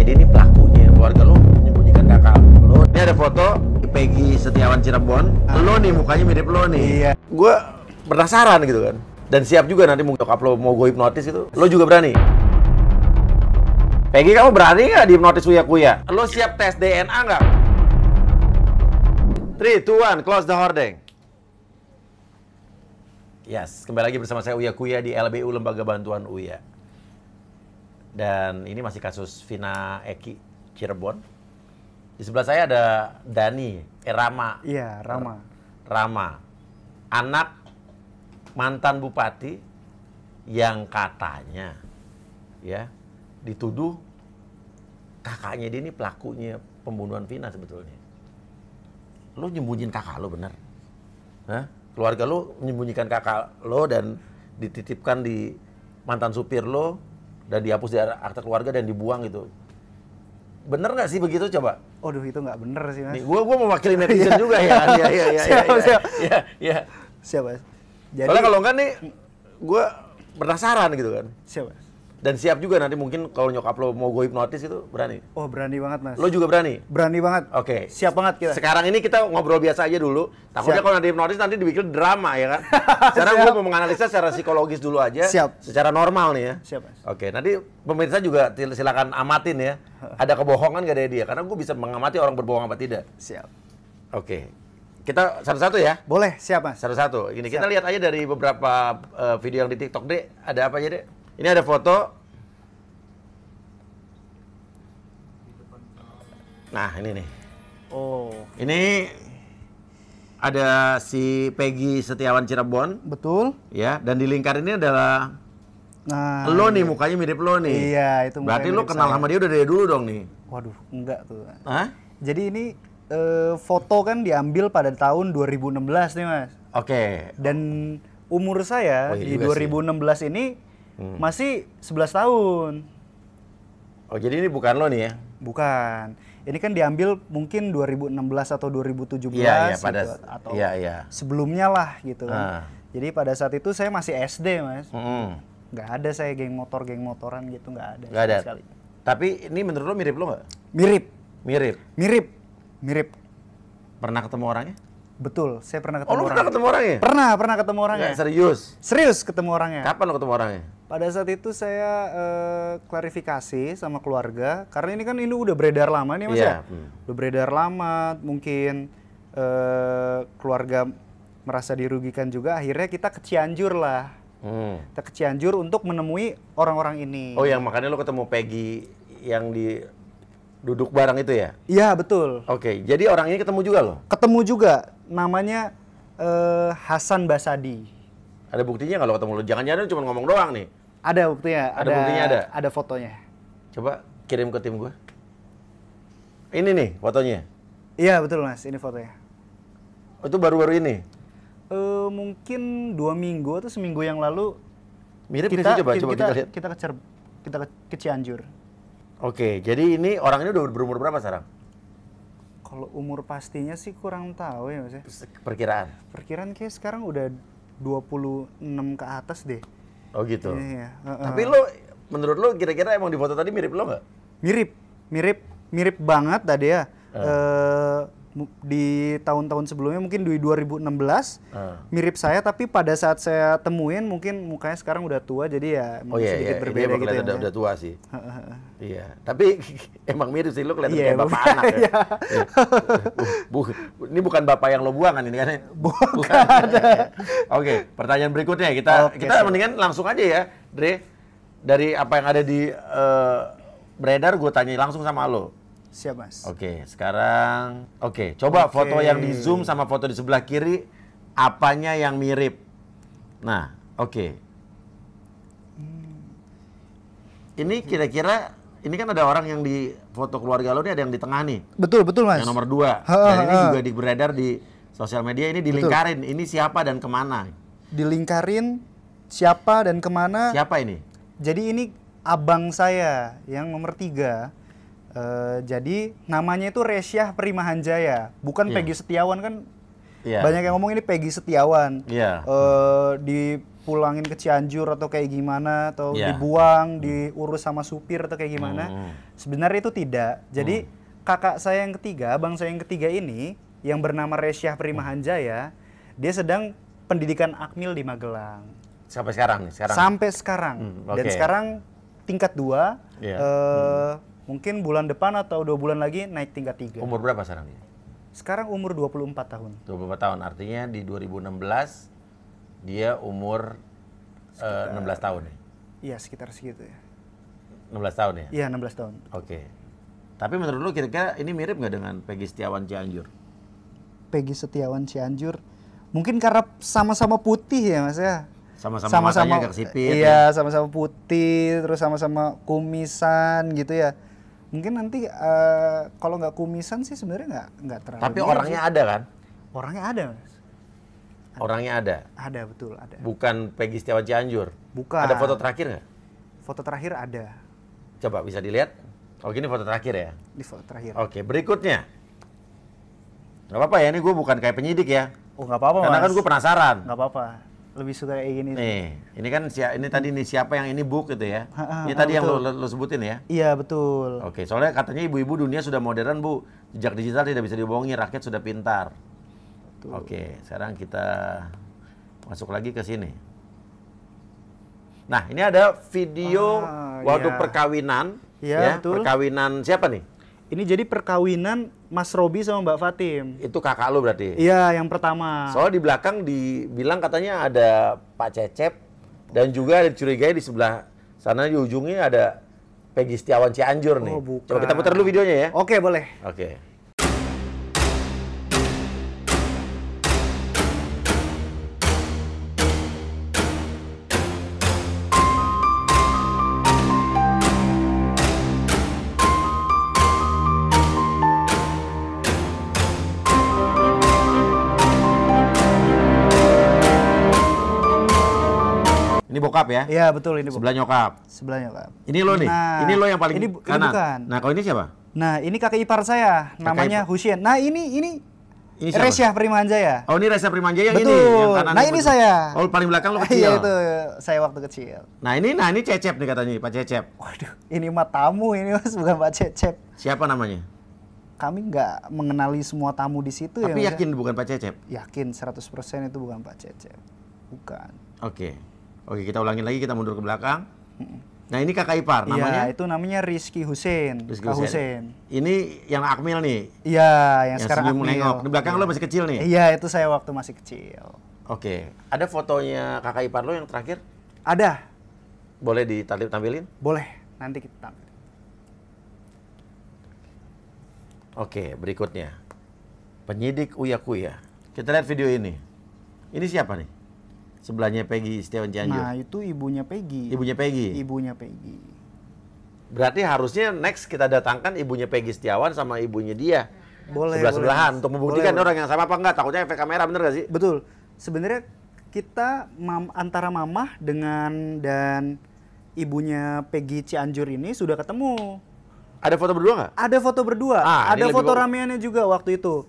jadi ini pelakunya keluarga lu menyembunyikan kakak lu ini ada foto Peggy Setiawan Cirebon ah. lu nih mukanya mirip lu nih iya gue penasaran gitu kan dan siap juga nanti mungkin lo mau gue hipnotis itu lo juga berani Peggy kamu berani nggak hipnotis Uya Kuya? Lo siap tes DNA nggak? 3, 2, 1, close the hoarding. Yes, kembali lagi bersama saya Uya Kuya di LBU Lembaga Bantuan Uya. Dan ini masih kasus Vina Eki Cirebon. Di sebelah saya ada Dani, eh Rama. Iya, Rama. Rama. Anak mantan bupati yang katanya ya dituduh kakaknya dia ini pelakunya pembunuhan Vina sebetulnya. Lo nyembunyiin kakak lo bener. Hah? Keluarga lo menyembunyikan kakak lo dan dititipkan di mantan supir lo dan dihapus di akta keluarga dan dibuang gitu. Bener nggak sih begitu coba? Aduh itu nggak bener sih mas. gue gue mewakili netizen iya. juga ya. Iya iya iya. Siapa ya, siapa? Iya iya. Siapa? Iya, iya. Jadi, Soalnya kalau enggak nih, gue penasaran gitu kan. Siapa? Dan siap juga nanti mungkin kalau nyokap lo mau gue hipnotis itu berani? Oh berani banget mas. Lo juga berani? Berani banget. Oke. Okay. Siap banget kita. Sekarang ini kita ngobrol biasa aja dulu. Takutnya kalau nanti hipnotis nanti dibikin drama ya kan? Sekarang gue mau menganalisa secara psikologis dulu aja. Siap. Secara normal nih ya. Siap mas. Oke okay. nanti pemirsa juga silakan amatin ya. Ada kebohongan gak dari dia? Karena gue bisa mengamati orang berbohong apa tidak. Siap. Oke. Okay. Kita satu-satu ya? Boleh, siap mas. Satu-satu. Ini kita lihat aja dari beberapa uh, video yang di TikTok deh. Ada apa aja deh? Ini ada foto. Nah, ini nih. Oh. Ini ada si Peggy Setiawan Cirebon. Betul. Ya, dan di lingkar ini adalah Nah, lo iya. nih mukanya mirip lo nih. Iya, itu Berarti lo kenal saya. sama dia udah dari dulu dong nih. Waduh, enggak tuh. Hah? Jadi ini e, foto kan diambil pada tahun 2016 nih, Mas. Oke. Okay. Dan umur saya oh, iya di 2016 sih. ini hmm. masih 11 tahun. Oh, jadi ini bukan lo nih ya? Bukan. Ini kan diambil mungkin 2016 atau 2017 ya, ya, pada, gitu, atau ya, ya. sebelumnya lah gitu. Uh. Jadi pada saat itu saya masih SD, Mas. Hmm. Gak ada saya geng motor, geng motoran gitu, gak ada. Gak ada. Sekali. Tapi ini menurut lo mirip lo gak? Mirip. Mirip? Mirip. Mirip. Pernah ketemu orangnya? Betul, saya pernah oh, ketemu orangnya. Oh, pernah ketemu orangnya? Pernah, pernah ketemu orangnya. Gak, serius? Serius ketemu orangnya. Kapan lo ketemu orangnya? Pada saat itu saya uh, klarifikasi sama keluarga karena ini kan ini udah beredar lama nih Mas yeah. ya. Hmm. Udah beredar lama, mungkin uh, keluarga merasa dirugikan juga akhirnya kita ke Cianjur lah. Hmm. Kita ke Cianjur untuk menemui orang-orang ini. Oh, yang makanya lo ketemu Peggy yang di duduk bareng itu ya? Iya, betul. Oke, okay. jadi orang ini ketemu juga lo Ketemu juga. Namanya uh, Hasan Basadi. Ada buktinya kalau ketemu lo? Jangan-jangan cuma ngomong doang nih. Ada buktinya. Ada, ada buktinya ada. Ada fotonya. Coba kirim ke tim gue. Ini nih fotonya. Iya betul mas, ini fotonya. Oh, itu baru-baru ini? Uh, mungkin dua minggu atau seminggu yang lalu. Mirip kita, sih coba, kita, coba kita, kita lihat. Kita ke, kita ke, ke Cianjur. Oke, jadi ini orang ini udah berumur berapa sekarang? Kalau umur pastinya sih kurang tahu ya mas ya. Perkiraan? Perkiraan kayak sekarang udah 26 ke atas deh. Oh gitu. Iya. Uh, uh. Tapi lo menurut lo kira-kira emang di foto tadi mirip lo nggak? Mirip, mirip, mirip banget tadi ya. Uh. Uh, di tahun-tahun sebelumnya mungkin di 2016 uh. Ah. mirip saya tapi pada saat saya temuin mungkin mukanya sekarang udah tua jadi ya oh, iya, sedikit iya. iya berbeda Ini gitu ya. Udah, udah ya. tua sih. iya, tapi emang mirip sih lo kelihatan yeah, kayak bapak anak ya. bu, iya. bu, ini bukan bapak yang lo buang kan ini kan? Ya? Bukan. bukan. Iya, Oke, pertanyaan berikutnya kita okay, kita mendingan langsung aja ya, Dre. Dari apa yang ada di uh, beredar gue tanya langsung sama lo Siap mas. Oke, sekarang oke coba oke. foto yang di zoom sama foto di sebelah kiri apanya yang mirip. Nah, oke. Ini kira-kira ini kan ada orang yang di foto keluarga lo ini ada yang di tengah nih. Betul betul mas. Yang nomor dua. Ha, ha, ha, ini juga di, beredar di sosial media ini dilingkarin. Betul. Ini siapa dan kemana? Dilingkarin siapa dan kemana? Siapa ini? Jadi ini abang saya yang nomor tiga Eh, jadi namanya itu Resyah Primahanjaya, bukan yeah. Peggy Setiawan kan? Yeah. Banyak yang ngomong ini Peggy Setiawan. Yeah. Iya. Uh, dipulangin ke Cianjur atau kayak gimana atau yeah. dibuang, hmm. diurus sama supir atau kayak gimana. Mm. Sebenarnya itu tidak. Jadi mm. kakak saya yang ketiga, abang saya yang ketiga ini yang bernama Resyah Primahanjaya, dia sedang pendidikan akmil di Magelang. Sampai sekarang nih, sekarang. Sampai sekarang. Mm, okay. Dan sekarang tingkat dua yeah. Iya. uh, hmm Mungkin bulan depan atau dua bulan lagi naik tingkat tiga. Umur berapa sekarang dia? Sekarang umur 24 tahun. 24 tahun, artinya di 2016 dia umur eh, sekitar, uh, 16 tahun ya? Iya, sekitar segitu ya. 16 tahun ya? Iya, 16 tahun. Oke. Okay. Tapi menurut lu kira-kira ini mirip nggak dengan Peggy Setiawan Cianjur? Peggy Setiawan Cianjur, mungkin karena sama-sama putih ya mas ya? sama-sama matanya agak sipit iya ya. sama-sama putih terus sama-sama kumisan gitu ya mungkin nanti uh, kalau nggak kumisan sih sebenarnya nggak nggak terlalu tapi orangnya sih. ada kan orangnya ada mas ada. orangnya ada ada betul ada bukan Peggy Setiawan Cianjur bukan ada foto terakhir nggak foto terakhir ada coba bisa dilihat oke oh, ini foto terakhir ya ini foto terakhir oke berikutnya nggak apa-apa ya ini gue bukan kayak penyidik ya oh nggak apa-apa karena kan gue penasaran nggak apa-apa lebih suka kayak gini. Nih, ini kan ini tadi nih siapa yang ini book gitu ya. ini tadi betul. yang lo, lo, sebutin ya. Iya betul. Oke, soalnya katanya ibu-ibu dunia sudah modern bu, jejak digital tidak bisa dibohongi, rakyat sudah pintar. Betul. Oke, sekarang kita masuk lagi ke sini. Nah, ini ada video ah, waktu iya. perkawinan. Iya, ya, betul. Perkawinan siapa nih? Ini jadi perkawinan Mas Robi sama Mbak Fatim. Itu kakak lo berarti? Iya, yang pertama. Soalnya di belakang dibilang katanya ada Pak Cecep dan juga ada curigai di sebelah sana di ujungnya ada Peggy Setiawan Cianjur nih. Oh, Coba kita putar dulu videonya ya. Oke, boleh. Oke. ya? Iya betul ini. Sebelah nyokap. Sebelah nyokap. Ini lo nih. Nah, ini lo yang paling ini, kanan. Ini bukan. Nah kalau ini siapa? Nah ini kakek ipar saya, kakek namanya Husien. Nah ini ini ini siapa? Resya Primanjaya. Oh, ini Resya Primanjaya Betul. ini yang kanan. Nah, ini saya. Oh, paling belakang lo iya, kecil. Iya, itu saya waktu kecil. Nah, ini nah ini Cecep nih katanya, Pak Cecep. Waduh, ini mah tamu ini Mas, bukan Pak Cecep. Siapa namanya? Kami nggak mengenali semua tamu di situ Tapi ya. Tapi ya? yakin bukan Pak Cecep? Yakin 100% itu bukan Pak Cecep. Bukan. Oke. Okay. Oke, kita ulangin lagi, kita mundur ke belakang. Nah, ini kakak ipar iya, namanya? Iya, itu namanya Rizky Hussein. Rizky Kak Hussein. Ini yang Akmil nih? Iya, yang, yang sekarang Akmil. Nengok. Di belakang ya. lo iya. masih kecil nih? Iya, itu saya waktu masih kecil. Oke. Ada fotonya kakak ipar lo yang terakhir? Ada. Boleh ditampilin? Boleh, nanti kita tampil. Oke, berikutnya. Penyidik Uyakuya. Kita lihat video ini. Ini siapa nih? sebelahnya Peggy Setiawan Cianjur. Nah, itu ibunya Peggy. Ibunya Peggy. Ibunya Peggy. Berarti harusnya next kita datangkan ibunya Peggy Setiawan sama ibunya dia. Boleh. Sebelah-sebelahan untuk membuktikan boleh, orang yang sama apa enggak. Takutnya efek kamera bener gak sih? Betul. Sebenarnya kita mam, antara mamah dengan dan ibunya Peggy Cianjur ini sudah ketemu. Ada foto berdua nggak? Ada foto berdua. Ah, ada foto lebih... rameannya juga waktu itu.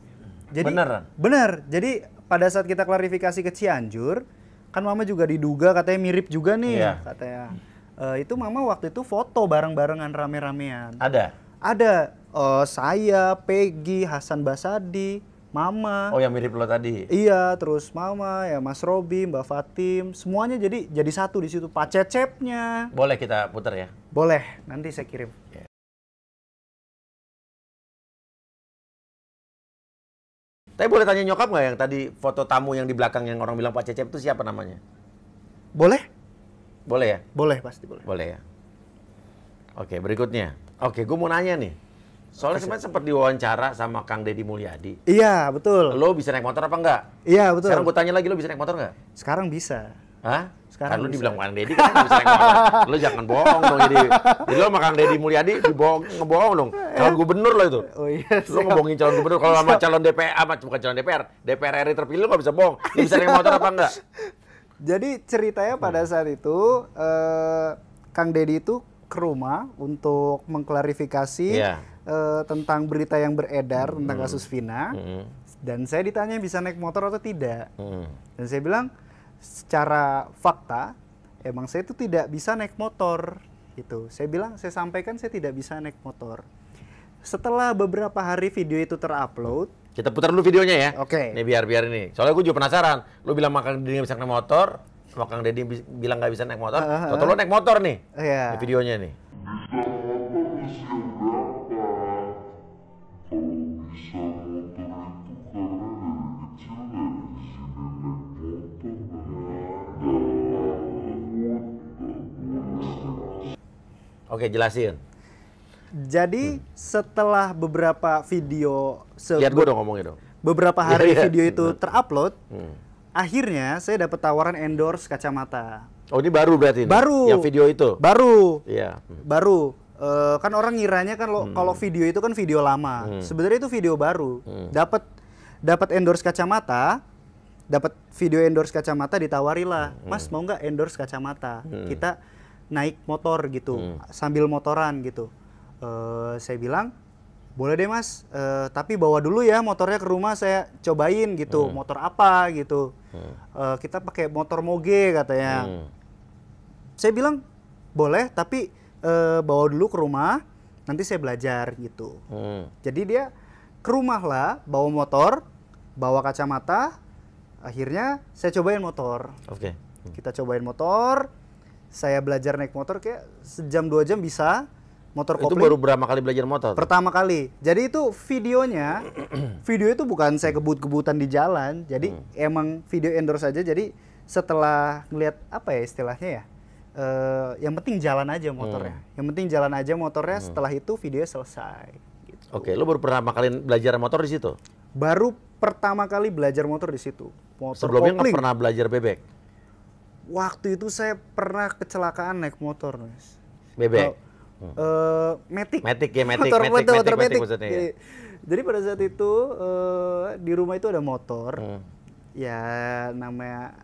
Jadi, bener. Bener. Jadi pada saat kita klarifikasi ke Cianjur, kan mama juga diduga katanya mirip juga nih yeah. katanya uh, itu mama waktu itu foto bareng-barengan rame-ramean ada ada uh, saya Peggy Hasan Basadi Mama. Oh yang mirip lo tadi. Iya, terus Mama, ya Mas Robi, Mbak Fatim, semuanya jadi jadi satu di situ. Pak Boleh kita putar ya? Boleh, nanti saya kirim. Yeah. Tapi boleh tanya nyokap nggak yang tadi foto tamu yang di belakang yang orang bilang Pak Cecep itu siapa namanya? Boleh? Boleh ya? Boleh pasti boleh. Boleh ya. Oke berikutnya. Oke gue mau nanya nih. Soalnya kemarin sempat diwawancara sama Kang Deddy Mulyadi. Iya betul. Lo bisa naik motor apa enggak? Iya betul. Sekarang gue tanya lagi lo bisa naik motor enggak? Sekarang bisa. Hah? Sekarang kan lu dibilang Kang Deddy kan bisa Lo jangan bohong dong jadi. Jadi lo sama Kang Deddy Mulyadi dibohong ngebohong dong. Calon gubernur lo itu. Oh iya. Lo ngebohongin calon gubernur kalau sama calon DPR apa bukan calon DPR, DPR RI terpilih lo enggak bisa bohong. Lu bisa naik motor apa enggak? Jadi ceritanya pada hmm. saat itu eh, Kang Deddy itu ke rumah untuk mengklarifikasi yeah. eh, tentang berita yang beredar tentang hmm. kasus Vina. Hmm. Dan saya ditanya bisa naik motor atau tidak. Hmm. Dan saya bilang secara fakta emang saya itu tidak bisa naik motor gitu. Saya bilang saya sampaikan saya tidak bisa naik motor. Setelah beberapa hari video itu terupload, kita putar dulu videonya ya. Oke. Okay. ini biar biar ini. Soalnya gue juga penasaran. Lu bilang makan Deddy nggak bisa naik motor, makan Deddy bilang nggak bisa naik motor. Uh, uh, uh. lu naik motor nih. Iya. Yeah. Nih videonya nih. Oke, jelasin. Jadi hmm. setelah beberapa video Lihat gue dong ngomongnya dong. Beberapa iya, hari yeah, yeah. video itu terupload, hmm. akhirnya saya dapat tawaran endorse kacamata. Oh, ini baru berarti ini. Baru. Yang video itu. Baru. Iya. Yeah. Hmm. Baru. Uh, kan orang ngiranya kan hmm. kalau video itu kan video lama. Hmm. Sebenarnya itu video baru. Hmm. Dapat dapat endorse kacamata, dapat video endorse kacamata ditawarilah, hmm. Mas mau nggak endorse kacamata? Hmm. Kita naik motor gitu hmm. sambil motoran gitu uh, saya bilang boleh deh mas uh, tapi bawa dulu ya motornya ke rumah saya cobain gitu hmm. motor apa gitu hmm. uh, kita pakai motor moge katanya hmm. saya bilang boleh tapi uh, bawa dulu ke rumah nanti saya belajar gitu hmm. jadi dia ke rumah lah bawa motor bawa kacamata akhirnya saya cobain motor oke okay. Hmm. kita cobain motor saya belajar naik motor kayak sejam dua jam bisa motor kopling. Itu baru berapa kali belajar motor? Pertama kali. Jadi itu videonya, video itu bukan saya kebut-kebutan di jalan. Jadi hmm. emang video endorse aja. Jadi setelah ngelihat apa ya istilahnya ya, uh, yang penting jalan aja motornya. Hmm. Yang penting jalan aja motornya. Hmm. Setelah itu video selesai. Gitu. Oke, lo baru pertama kali belajar motor di situ? Baru pertama kali belajar motor di situ. Motor Sebelumnya nggak pernah belajar bebek? waktu itu saya pernah kecelakaan naik motor, guys. Bebek. Uh, hmm. Eh, metik. Metik ya, metik, motor, metik, motor, metik, motor, metik, metik, jadi, Jadi pada saat itu uh, di rumah itu ada motor. Hmm. Ya namanya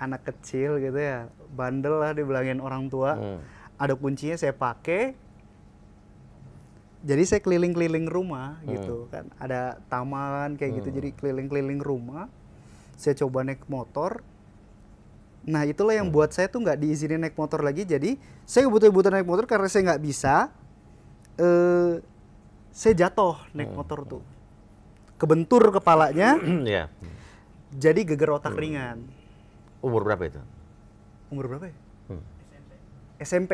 anak kecil gitu ya. Bandel lah dibilangin orang tua. Hmm. Ada kuncinya saya pakai. Jadi saya keliling-keliling rumah hmm. gitu kan. Ada taman kayak gitu. hmm. gitu. Jadi keliling-keliling rumah. Saya coba naik motor Nah itulah yang hmm. buat saya tuh nggak diizinin naik motor lagi. Jadi saya butuh-butuh naik motor karena saya nggak bisa. Eh, saya jatuh naik hmm. motor tuh, kebentur kepalanya. yeah. Iya. Jadi geger otak hmm. ringan. Umur berapa itu? Umur berapa ya? Hmm. SMP.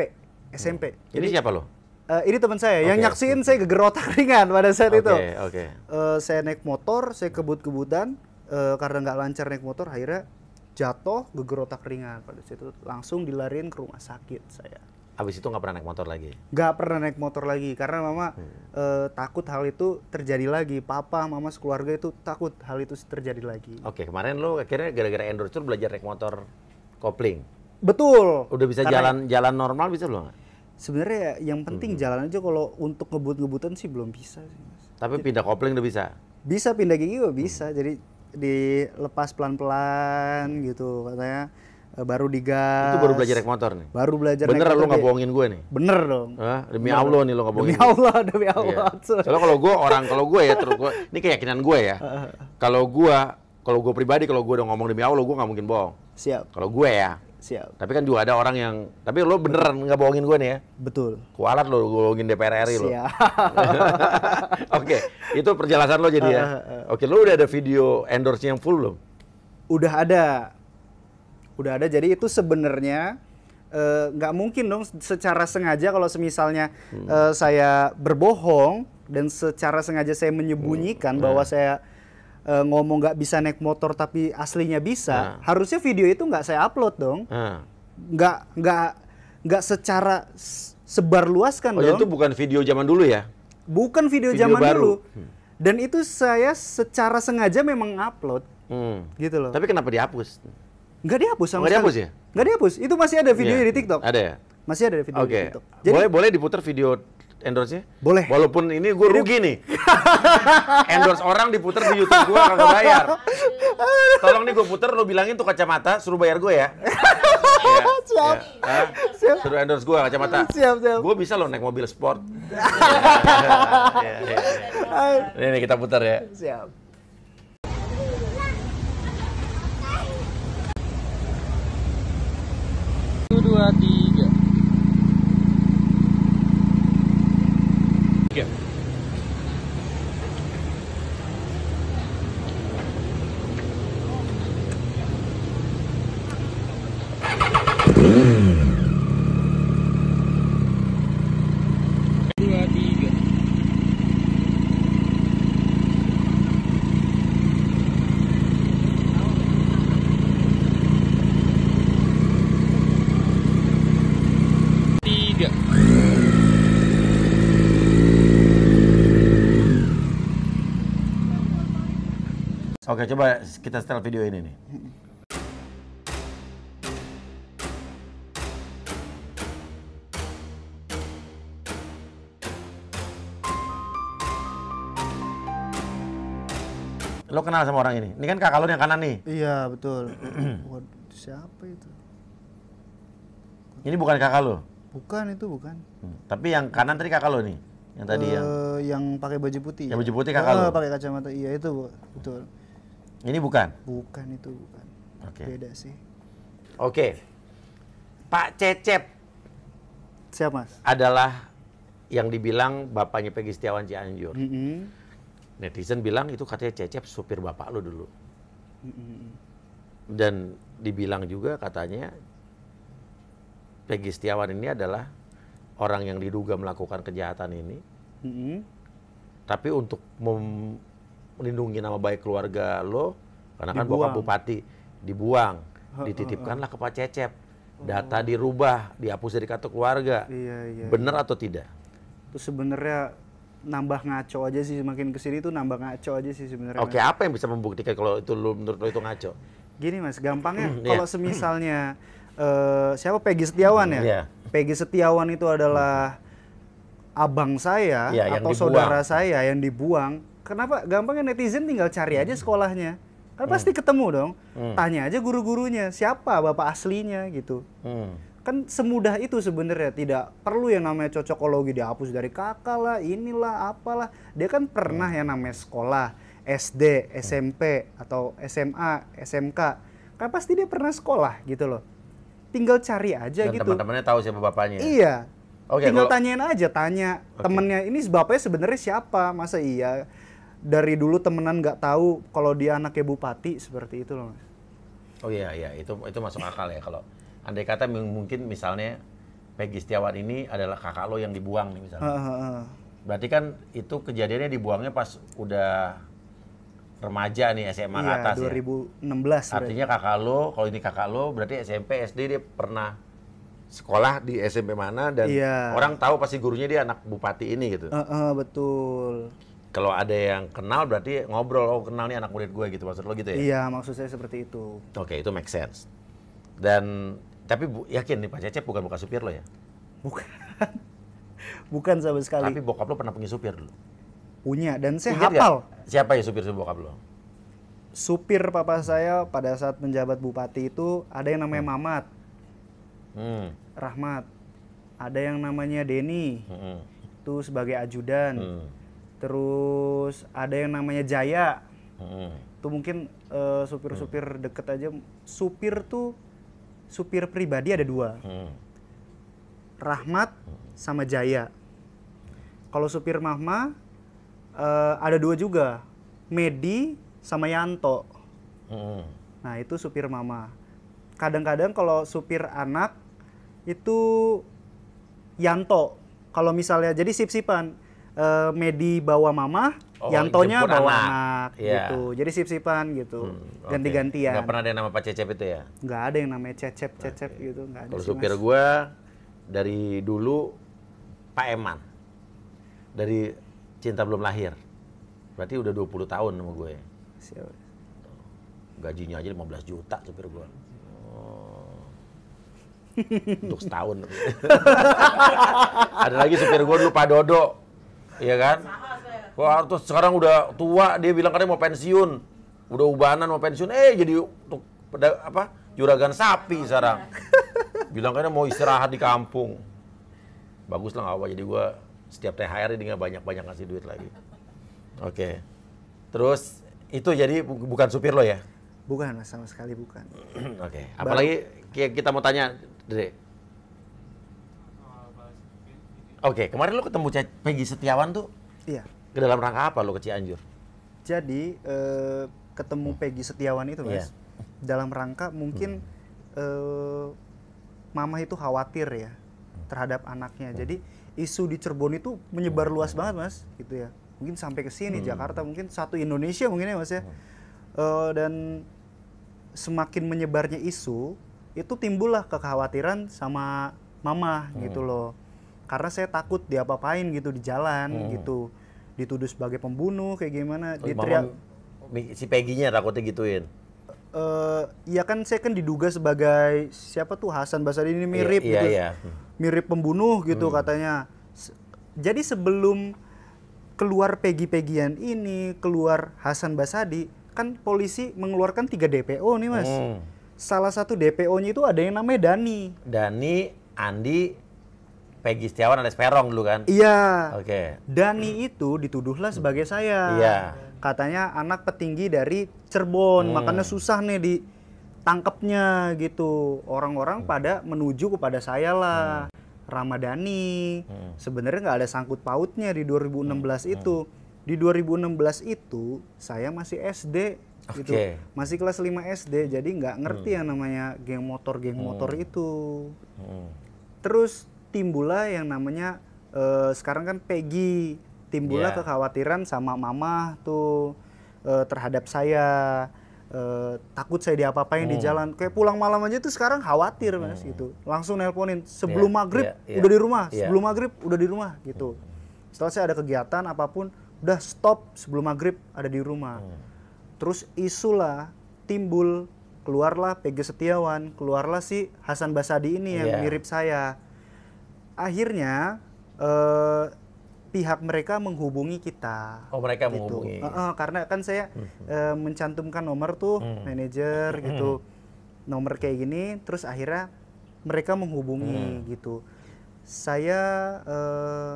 SMP. Hmm. Ini siapa lo? Uh, ini teman saya okay. yang nyaksiin saya geger otak ringan pada saat okay, itu. Oke. Okay. Uh, eh, saya naik motor, saya kebut-kebutan uh, karena nggak lancar naik motor. Akhirnya jatuh gegerotak ringan pada situ langsung dilarin ke rumah sakit saya Abis itu nggak pernah naik motor lagi? Nggak pernah naik motor lagi karena mama hmm. e, takut hal itu terjadi lagi. Papa, mama, sekeluarga itu takut hal itu terjadi lagi. Oke, kemarin lo akhirnya gara-gara endorser belajar naik motor kopling. Betul. Udah bisa karena, jalan jalan normal bisa belum nggak? Sebenarnya ya, yang penting hmm. jalan aja kalau untuk ngebut-ngebutan sih belum bisa sih. Tapi Jadi, pindah kopling udah bisa? Bisa pindah gigi udah bisa. Hmm. Jadi dilepas pelan-pelan gitu katanya e, baru digas. Itu baru belajar naik motor nih. Baru belajar Bener naik iya. lu nggak bohongin gue nih. Bener dong. Hah? Demi Bener. Allah nih lu nggak bohongin. Demi Allah, gue. demi iya. Allah. Iya. Soalnya kalau gue orang kalau gue ya terus gue ini keyakinan gue ya. kalau gue kalau gue pribadi kalau gue udah ngomong demi Allah gue nggak mungkin bohong. Siap. Kalau gue ya. Siap. Tapi kan juga ada orang yang, tapi lo beneran nggak bohongin gue nih ya? Betul. Kualat lo bohongin DPR RI lo. Siap. Oke, itu perjelasan lo jadi ya. Ah, ah, ah. Oke, okay, lo udah ada video endorse yang full belum? Udah ada, udah ada. Jadi itu sebenarnya eh, nggak uh, mungkin dong secara sengaja kalau semisalnya hmm. uh, saya berbohong dan secara sengaja saya menyembunyikan hmm. bahwa nah. saya e, ngomong nggak bisa naik motor tapi aslinya bisa, nah. harusnya video itu nggak saya upload dong. Nah. Nggak nggak secara sebar kan oh, dong. itu bukan video zaman dulu ya? Bukan video, video zaman baru. dulu. Hmm. Dan itu saya secara sengaja memang upload. Hmm. Gitu loh. Tapi kenapa dihapus? Nggak dihapus sama Nggak dihapus ya? Nggak dihapus. Itu masih ada videonya yeah. di TikTok. Ada ya? Masih ada video okay. di TikTok. Jadi, boleh boleh diputar video endorse-nya? Boleh. Walaupun ini gue rugi nih. endorse orang diputer di YouTube gue kagak bayar. Tolong nih gue puter, lo bilangin tuh kacamata, suruh bayar gue ya. Iya, siap. Ya. siap. Suruh endorse gue kacamata. Siap, siap. Gue bisa lo naik mobil sport. ya, ya, ya. Ini kita putar ya. Siap. dua tiga Oke, coba kita setel video ini nih. Lo kenal sama orang ini? Ini kan kakak lo yang kanan nih. Iya, betul. Waduh, siapa itu? Ini bukan kakak lo? Bukan, itu bukan. Hmm. Tapi yang kanan tadi kakak lo nih? Yang tadi uh, yang... Eh, yang pakai baju putih. Yang ya? baju putih kakak oh, lo? pakai kacamata. Iya, itu. Betul. Ini bukan? Bukan itu bukan. Oke. Okay. Beda sih. Oke. Okay. Pak Cecep. Siapa? Adalah yang dibilang bapaknya Peggy Setiawan Cianjur. Mm -hmm. Netizen bilang itu katanya Cecep supir bapak lo dulu. Mm -hmm. Dan dibilang juga katanya Peggy Setiawan ini adalah orang yang diduga melakukan kejahatan ini. Mm -hmm. Tapi untuk melindungi nama baik keluarga lo karena kan bapak bupati dibuang dititipkanlah ke Pak Cecep data dirubah dihapus dari kartu keluarga iya, iya, bener iya. atau tidak itu sebenarnya nambah ngaco aja sih makin kesini tuh nambah ngaco aja sih sebenarnya oke okay, apa yang bisa membuktikan kalau itu lo menurut lo itu ngaco gini mas gampangnya mm, kalau yeah. semisalnya uh, siapa Peggy Setiawan ya yeah. Peggy Setiawan itu adalah abang saya iya, atau saudara saya yang dibuang kenapa gampangnya netizen tinggal cari aja hmm. sekolahnya kan hmm. pasti ketemu dong hmm. tanya aja guru-gurunya siapa bapak aslinya gitu hmm. kan semudah itu sebenarnya tidak perlu yang namanya cocokologi dihapus dari kakak lah inilah apalah dia kan pernah hmm. yang namanya sekolah SD hmm. SMP atau SMA SMK kan pasti dia pernah sekolah gitu loh tinggal cari aja Dan gitu teman-temannya tahu siapa bapaknya iya Okay, tinggal kalau... tanyain aja, tanya okay. temennya ini bapaknya sebenarnya siapa, masa iya dari dulu temenan nggak tahu kalau dia anaknya bupati seperti itu loh mas. Oh iya iya itu itu masuk akal ya kalau andai kata mungkin misalnya Peggy Setiawan ini adalah kakak lo yang dibuang nih misalnya. Uh, uh, uh. Berarti kan itu kejadiannya dibuangnya pas udah remaja nih SMA iya, atas 2016 ya. Artinya berarti. kakak lo kalau ini kakak lo berarti SMP SD dia pernah sekolah di SMP mana dan iya. orang tahu pasti gurunya dia anak bupati ini gitu. Uh, uh, betul kalau ada yang kenal berarti ngobrol oh kenal nih anak murid gue gitu maksud lo gitu ya iya maksud saya seperti itu oke okay, itu make sense dan tapi bu, yakin nih pak Cecep bukan bukan supir lo ya bukan bukan sama sekali tapi bokap lo pernah punya supir dulu punya dan saya Ingat hafal gak? siapa ya supir supir bokap lo supir papa saya pada saat menjabat bupati itu ada yang namanya hmm. Mamat hmm. Rahmat ada yang namanya Denny hmm. itu sebagai ajudan hmm terus ada yang namanya Jaya hmm. itu mungkin uh, supir-supir hmm. deket aja supir tuh supir pribadi ada dua hmm. Rahmat mm. sama Jaya kalau supir Mahma uh, ada dua juga Medi sama Yanto hmm. nah itu supir Mama kadang-kadang kalau supir anak itu Yanto kalau misalnya jadi sip-sipan uh, Medi bawa mama, oh, Yantonya bawa anak, anak yeah. gitu. Jadi sip-sipan gitu. Hmm, okay. Ganti-gantian. Gak pernah ada yang nama Pak Cecep itu ya? Gak ada yang namanya Cecep, Cecep okay. gitu. Gak ada Kalau supir gue dari dulu Pak Eman. Dari Cinta Belum Lahir. Berarti udah 20 tahun sama gue. Gajinya aja 15 juta supir gue. Oh. Untuk setahun. ada lagi supir gue dulu Pak Dodo Iya kan? Wah, harus sekarang udah tua, dia bilang katanya mau pensiun. Udah ubanan mau pensiun, eh jadi untuk apa? Juragan sapi sekarang. bilang katanya mau istirahat di kampung. Bagus lah apa jadi gue setiap THR ini nggak banyak-banyak ngasih duit lagi. Oke. Terus itu jadi bukan supir lo ya? Bukan, sama sekali bukan. Oke. Apalagi kita mau tanya, Dre. Oke, kemarin lo ketemu Peggy Setiawan tuh? Iya. Ke dalam rangka apa lo ke Cianjur? Jadi eh, ketemu Peggy Setiawan itu, Mas. Yeah. Dalam rangka mungkin hmm. eh, mama itu khawatir ya terhadap anaknya. Hmm. Jadi isu di Cirebon itu menyebar hmm. luas banget, Mas, gitu ya. Mungkin sampai ke sini hmm. Jakarta, mungkin satu Indonesia mungkin ya, Mas ya. Hmm. Eh, dan semakin menyebarnya isu, itu timbullah kekhawatiran sama mama gitu hmm. gitu loh karena saya takut diapa-apain gitu di jalan hmm. gitu dituduh sebagai pembunuh kayak gimana oh, diteriak si Peggy-nya takutnya gituin uh, ya kan saya kan diduga sebagai siapa tuh Hasan Basari ini iya, mirip iya, gitu iya. mirip pembunuh gitu hmm. katanya jadi sebelum keluar Pegi-Pegian ini keluar Hasan Basadi kan polisi mengeluarkan tiga DPO nih mas hmm. salah satu DPO-nya itu ada yang namanya Dani Dani Andi Peggy Setiawan alias Perong dulu kan? Iya. Oke. Okay. Dani itu dituduhlah sebagai saya. Iya. Katanya anak petinggi dari Cirebon, hmm. makanya susah nih di tangkepnya gitu. Orang-orang hmm. pada menuju kepada saya lah. Hmm. Ramadhani. Hmm. Sebenarnya nggak ada sangkut pautnya di 2016 hmm. itu. Di 2016 itu saya masih SD okay. gitu. Masih kelas 5 SD jadi nggak ngerti hmm. yang namanya geng motor, geng hmm. motor itu. Hmm. Terus timbullah yang namanya uh, sekarang kan Peggy, timbullah yeah. kekhawatiran sama mama tuh uh, terhadap saya. Uh, takut saya diapa-apain hmm. di jalan. Kayak pulang malam aja tuh sekarang khawatir mas hmm. gitu. Langsung nelponin sebelum yeah, maghrib yeah, yeah. udah di rumah, yeah. sebelum maghrib udah di rumah gitu. Hmm. Setelah saya ada kegiatan apapun, udah stop sebelum maghrib ada di rumah. Hmm. Terus isulah timbul keluarlah Peggy Setiawan, keluarlah si Hasan Basadi ini yang yeah. mirip saya akhirnya eh, pihak mereka menghubungi kita. Oh mereka gitu. menghubungi. Uh, uh, karena kan saya uh, mencantumkan nomor tuh hmm. manajer hmm. Gitu. nomor kayak gini, terus akhirnya mereka menghubungi hmm. gitu. Saya uh,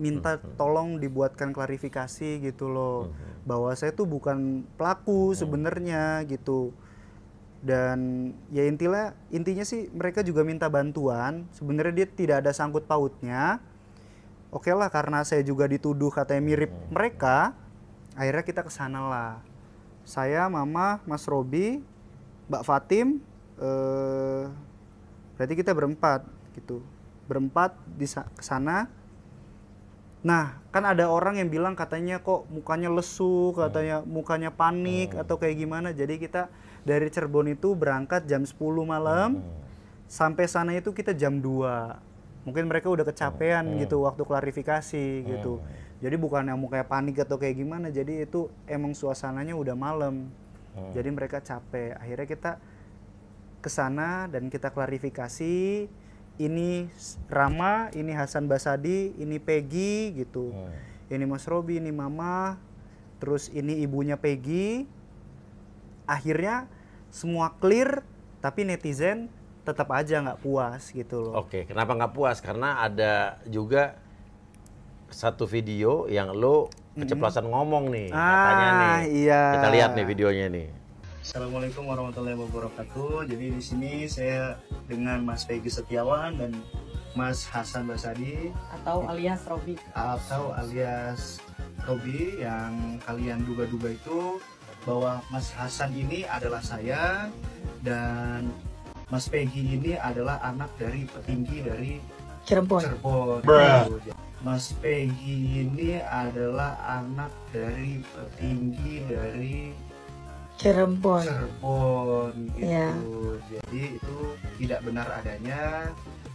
minta hmm, hmm. tolong dibuatkan klarifikasi gitu loh, hmm. bahwa saya tuh bukan pelaku sebenarnya gitu dan ya intinya intinya sih mereka juga minta bantuan sebenarnya dia tidak ada sangkut pautnya oke lah karena saya juga dituduh katanya mirip hmm. mereka akhirnya kita kesana lah saya mama mas Robi Mbak Fatim eh, berarti kita berempat gitu berempat di kesana nah kan ada orang yang bilang katanya kok mukanya lesu katanya hmm. mukanya panik hmm. atau kayak gimana jadi kita dari Cirebon itu berangkat jam 10 malam hmm. sampai sana itu kita jam 2 mungkin mereka udah kecapean hmm. gitu waktu klarifikasi gitu. hmm. gitu jadi bukan yang mau kayak panik atau kayak gimana jadi itu emang suasananya udah malam hmm. jadi mereka capek akhirnya kita ke sana dan kita klarifikasi ini Rama ini Hasan Basadi ini Peggy gitu hmm. ini Mas Robi ini Mama terus ini ibunya Peggy akhirnya semua clear tapi netizen tetap aja nggak puas gitu loh. Oke, kenapa nggak puas? Karena ada juga satu video yang lo mm-hmm. keceplosan mm -hmm. ngomong nih ah, katanya nih. Iya. Kita lihat nih videonya nih. Assalamualaikum warahmatullahi wabarakatuh. Jadi di sini saya dengan Mas Peggy Setiawan dan Mas Hasan Basadi atau alias Robi atau alias Robi yang kalian duga-duga itu bahwa Mas Hasan ini adalah saya dan Mas Peggy ini adalah anak dari petinggi dari Cirebon. Cirebon. Mas Peggy ini adalah anak dari petinggi dari Cirebon. Cirebon gitu. Ya. Jadi itu tidak benar adanya.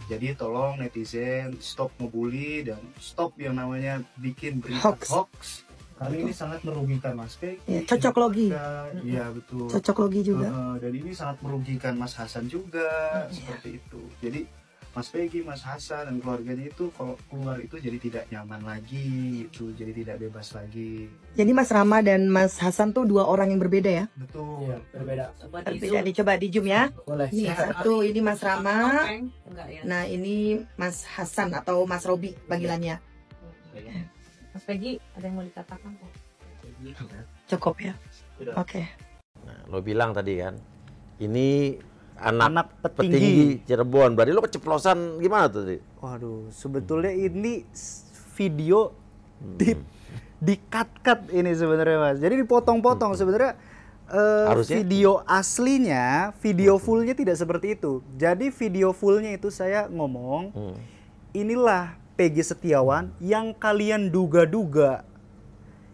Jadi tolong netizen stop ngebully dan stop yang namanya bikin berita hoax. hoax karena betul. ini sangat merugikan Mas P. Ya, cocok logi. Iya betul. Cocok logi juga. Uh, dan ini sangat merugikan Mas Hasan juga ya. seperti ya. itu. Jadi Mas Peggy, Mas Hasan dan keluarganya itu kalau keluar itu jadi tidak nyaman lagi itu, jadi tidak bebas lagi. Jadi Mas Rama dan Mas Hasan tuh dua orang yang berbeda ya? Betul. Ya, berbeda. Coba berbeda nih, coba di zoom ya. Boleh. Ini iya. satu ini Mas Rama. Ya. Nah ini Mas Hasan atau Mas Robi panggilannya. Ya. Mas Peggy ada yang mau dikatakan kok? Cukup ya. Oke. Okay. Nah, lo bilang tadi kan, ini anak, anak petinggi. petinggi Cirebon. Berarti lo keceplosan gimana tuh? Tadi? Waduh, sebetulnya hmm. ini video di hmm. di cut cut ini sebenarnya mas. Jadi dipotong-potong hmm. sebenarnya. Uh, Harusnya? video aslinya, video hmm. fullnya tidak seperti itu. Jadi video fullnya itu saya ngomong, hmm. inilah PG Setiawan yang kalian duga-duga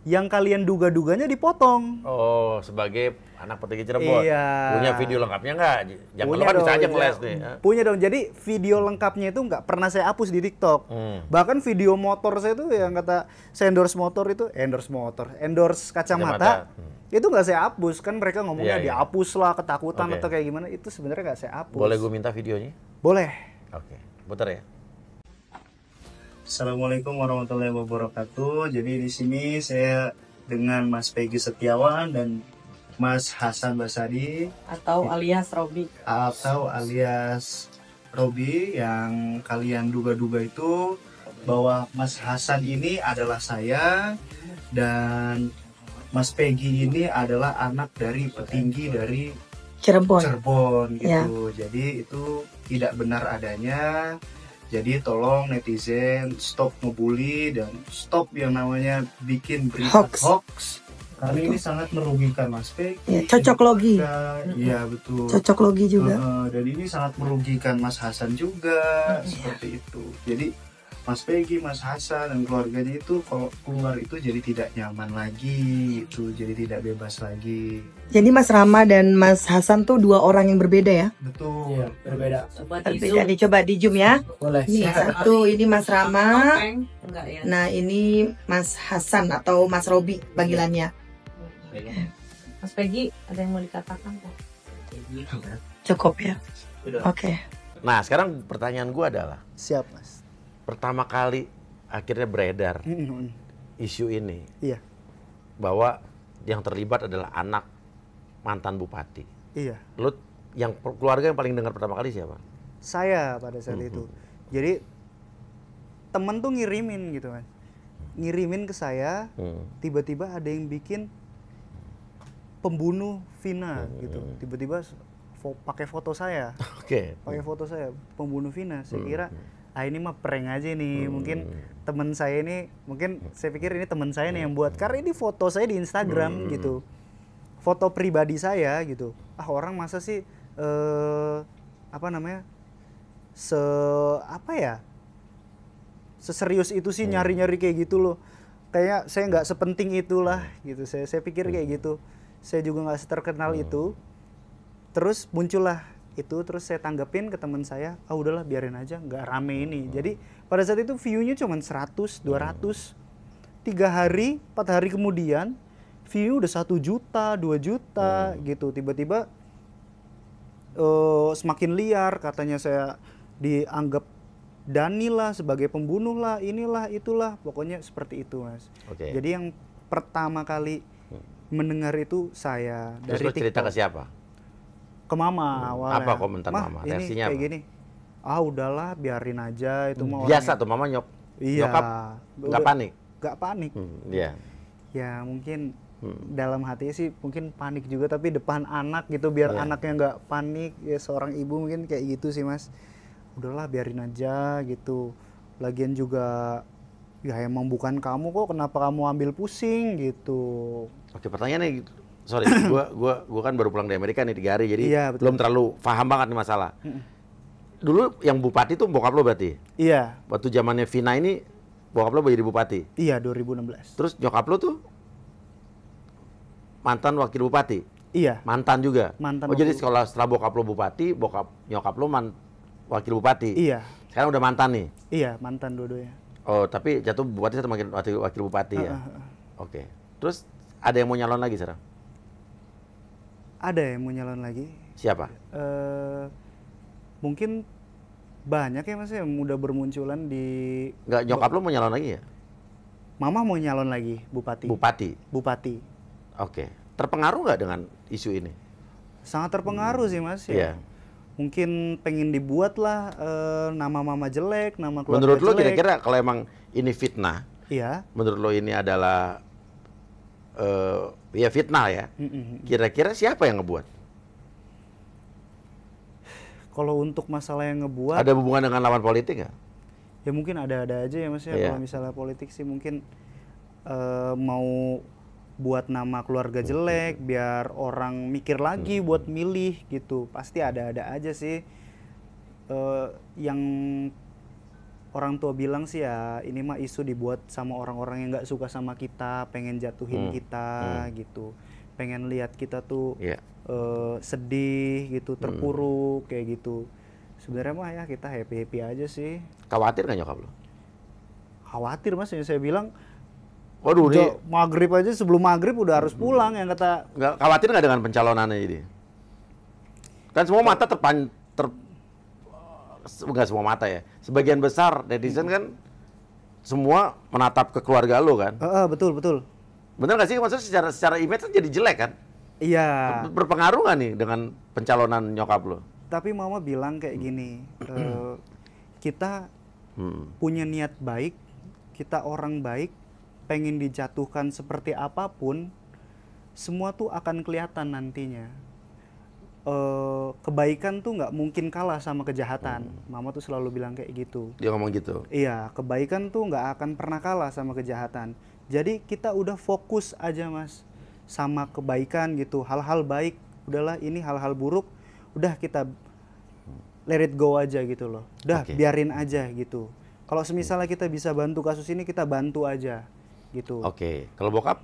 yang kalian duga-duganya dipotong. Oh, sebagai anak petinggi Cirebon. Iya. Punya video lengkapnya nggak? Jangan Punya lupa kan bisa aja ngeles nih. Iya. Ya. Punya dong. Jadi video lengkapnya itu nggak pernah saya hapus di TikTok. Hmm. Bahkan video motor saya itu yang kata saya endorse motor itu endorse motor, endorse kacamata. Hmm. Itu nggak saya hapus kan mereka ngomongnya yeah, iya. iya. dihapus lah ketakutan okay. atau kayak gimana itu sebenarnya nggak saya hapus. Boleh gue minta videonya? Boleh. Oke, okay. putar ya. Assalamualaikum warahmatullahi wabarakatuh. Jadi di sini saya dengan Mas Peggy Setiawan dan Mas Hasan Basadi atau alias Robi atau alias Robi yang kalian duga-duga itu bahwa Mas Hasan ini adalah saya dan Mas Peggy ini adalah anak dari petinggi dari Cirebon. Cirebon gitu. Ya. Jadi itu tidak benar adanya. Jadi tolong netizen stop ngebully dan stop yang namanya bikin berita hoax. hoax karena betul. ini sangat merugikan Mas Peggy. Ya, cocok logi. Iya betul. Cocok logi juga. Uh, dan ini sangat merugikan Mas Hasan juga seperti itu. Jadi Mas Peggy, Mas Hasan dan keluarganya itu kalau keluar itu jadi tidak nyaman lagi itu jadi tidak bebas lagi. Jadi Mas Rama dan Mas Hasan tuh dua orang yang berbeda ya? Betul, ya, berbeda. Tapi di coba di zoom ya. Boleh. Ini satu ini Mas Rama. Ya? Nah, ini Mas Hasan atau Mas Robi panggilannya. Mas Peggy, ada yang mau dikatakan Cukup ya. Oke. Okay. Nah, sekarang pertanyaan gue adalah siapa? pertama kali akhirnya beredar isu ini iya. bahwa yang terlibat adalah anak mantan bupati. Iya. Lu yang keluarga yang paling dengar pertama kali siapa? Saya pada saat mm-hmm. itu. Jadi temen tuh ngirimin gitu kan, ngirimin ke saya. Mm. Tiba-tiba ada yang bikin pembunuh Vina mm. gitu. Tiba-tiba pakai foto saya. Oke. Okay. Pakai foto saya pembunuh Vina. Saya hmm. kira. Mm ah ini mah prank aja nih hmm. mungkin teman saya ini mungkin saya pikir ini teman saya nih yang buat hmm. karena ini foto saya di Instagram hmm. gitu foto pribadi saya gitu ah orang masa sih eh apa namanya se apa ya seserius itu sih hmm. nyari nyari kayak gitu loh kayaknya saya nggak sepenting itulah hmm. gitu saya saya pikir kayak gitu saya juga nggak seterkenal itu terus muncullah itu terus saya tanggepin ke teman saya ah udahlah biarin aja nggak rame ini hmm. jadi pada saat itu view-nya cuma 100 200 tiga hmm. hari empat hari kemudian view udah satu juta dua juta hmm. gitu tiba-tiba uh, semakin liar katanya saya dianggap Dani lah sebagai pembunuh lah inilah itulah pokoknya seperti itu mas okay. jadi yang pertama kali hmm. mendengar itu saya Terus dari lo TikTok. cerita ke siapa ke mama hmm. awalnya. Apa komentar Ma, mama? Ini Reaksinya kayak apa? gini. Ah udahlah biarin aja itu mau. Biasa tuh mama nyok. Iya. Nyokap gak panik. Gak panik. Hmm, iya. Ya mungkin hmm. dalam hatinya sih mungkin panik juga tapi depan anak gitu biar yeah. anaknya nggak panik ya seorang ibu mungkin kayak gitu sih mas udahlah biarin aja gitu lagian juga ya emang bukan kamu kok kenapa kamu ambil pusing gitu oke pertanyaannya gitu sorry, gue gua gua kan baru pulang dari Amerika nih tiga hari, jadi iya, belum terlalu paham banget nih masalah. Dulu yang bupati tuh bokap lo berarti? Iya. Waktu zamannya Vina ini bokap lo jadi bupati? Iya, 2016. Terus nyokap lo tuh mantan wakil bupati? Iya. Mantan juga? Mantan. Oh jadi sekolah setelah bokap lo bupati, bokap nyokap lo man, wakil bupati? Iya. Sekarang udah mantan nih? Iya, mantan dua-duanya. Oh, tapi jatuh bupati satu wakil, wakil bupati uh, ya? Oke. Okay. Terus ada yang mau nyalon lagi sekarang? ada yang mau nyalon lagi. Siapa? Uh, mungkin banyak ya mas ya muda bermunculan di. Gak nyokap lo mau nyalon lagi ya? Mama mau nyalon lagi bupati. Bupati. Bupati. Oke. Okay. Terpengaruh nggak dengan isu ini? Sangat terpengaruh hmm. sih mas ya. Yeah. Mungkin pengen dibuat lah uh, nama mama jelek, nama keluarga Menurut jelek. Menurut lo kira-kira kalau emang ini fitnah? Iya. Yeah. Menurut lo ini adalah uh, ya fitnah ya. Kira-kira siapa yang ngebuat? Kalau untuk masalah yang ngebuat ada hubungan dengan lawan politik ya? Ya mungkin ada-ada aja ya mas ya. Yeah. Kalau misalnya politik sih mungkin uh, mau buat nama keluarga jelek, hmm. biar orang mikir lagi hmm. buat milih gitu. Pasti ada-ada aja sih. Uh, yang orang tua bilang sih ya ini mah isu dibuat sama orang-orang yang nggak suka sama kita pengen jatuhin hmm. kita hmm. gitu pengen lihat kita tuh yeah. Iya. uh, sedih gitu hmm. terpuruk hmm. kayak gitu sebenarnya mah ya kita happy happy aja sih khawatir nggak nyokap lo khawatir mas saya bilang waduh ini maghrib aja sebelum maghrib udah harus hmm. pulang hmm. yang kata nggak khawatir nggak dengan pencalonannya ini kan semua mata terpan ter enggak semua mata ya. Sebagian besar netizen hmm. kan semua menatap ke keluarga lo kan? Uh, uh, betul betul. Bener gak sih maksudnya secara secara image kan jadi jelek kan? Iya. Berpengaruh gak nih dengan pencalonan nyokap lo? Tapi mama bilang kayak gini, uh, kita hmm. punya niat baik, kita orang baik, pengen dijatuhkan seperti apapun, semua tuh akan kelihatan nantinya uh, kebaikan tuh nggak mungkin kalah sama kejahatan. Hmm. Mama tuh selalu bilang kayak gitu. Dia ngomong gitu. Iya, kebaikan tuh nggak akan pernah kalah sama kejahatan. Jadi kita udah fokus aja mas sama kebaikan gitu, hal-hal baik. Udahlah ini hal-hal buruk, udah kita let it go aja gitu loh. Udah okay. biarin aja gitu. Kalau hmm. semisalnya kita bisa bantu kasus ini kita bantu aja gitu. Oke, okay. kalau bokap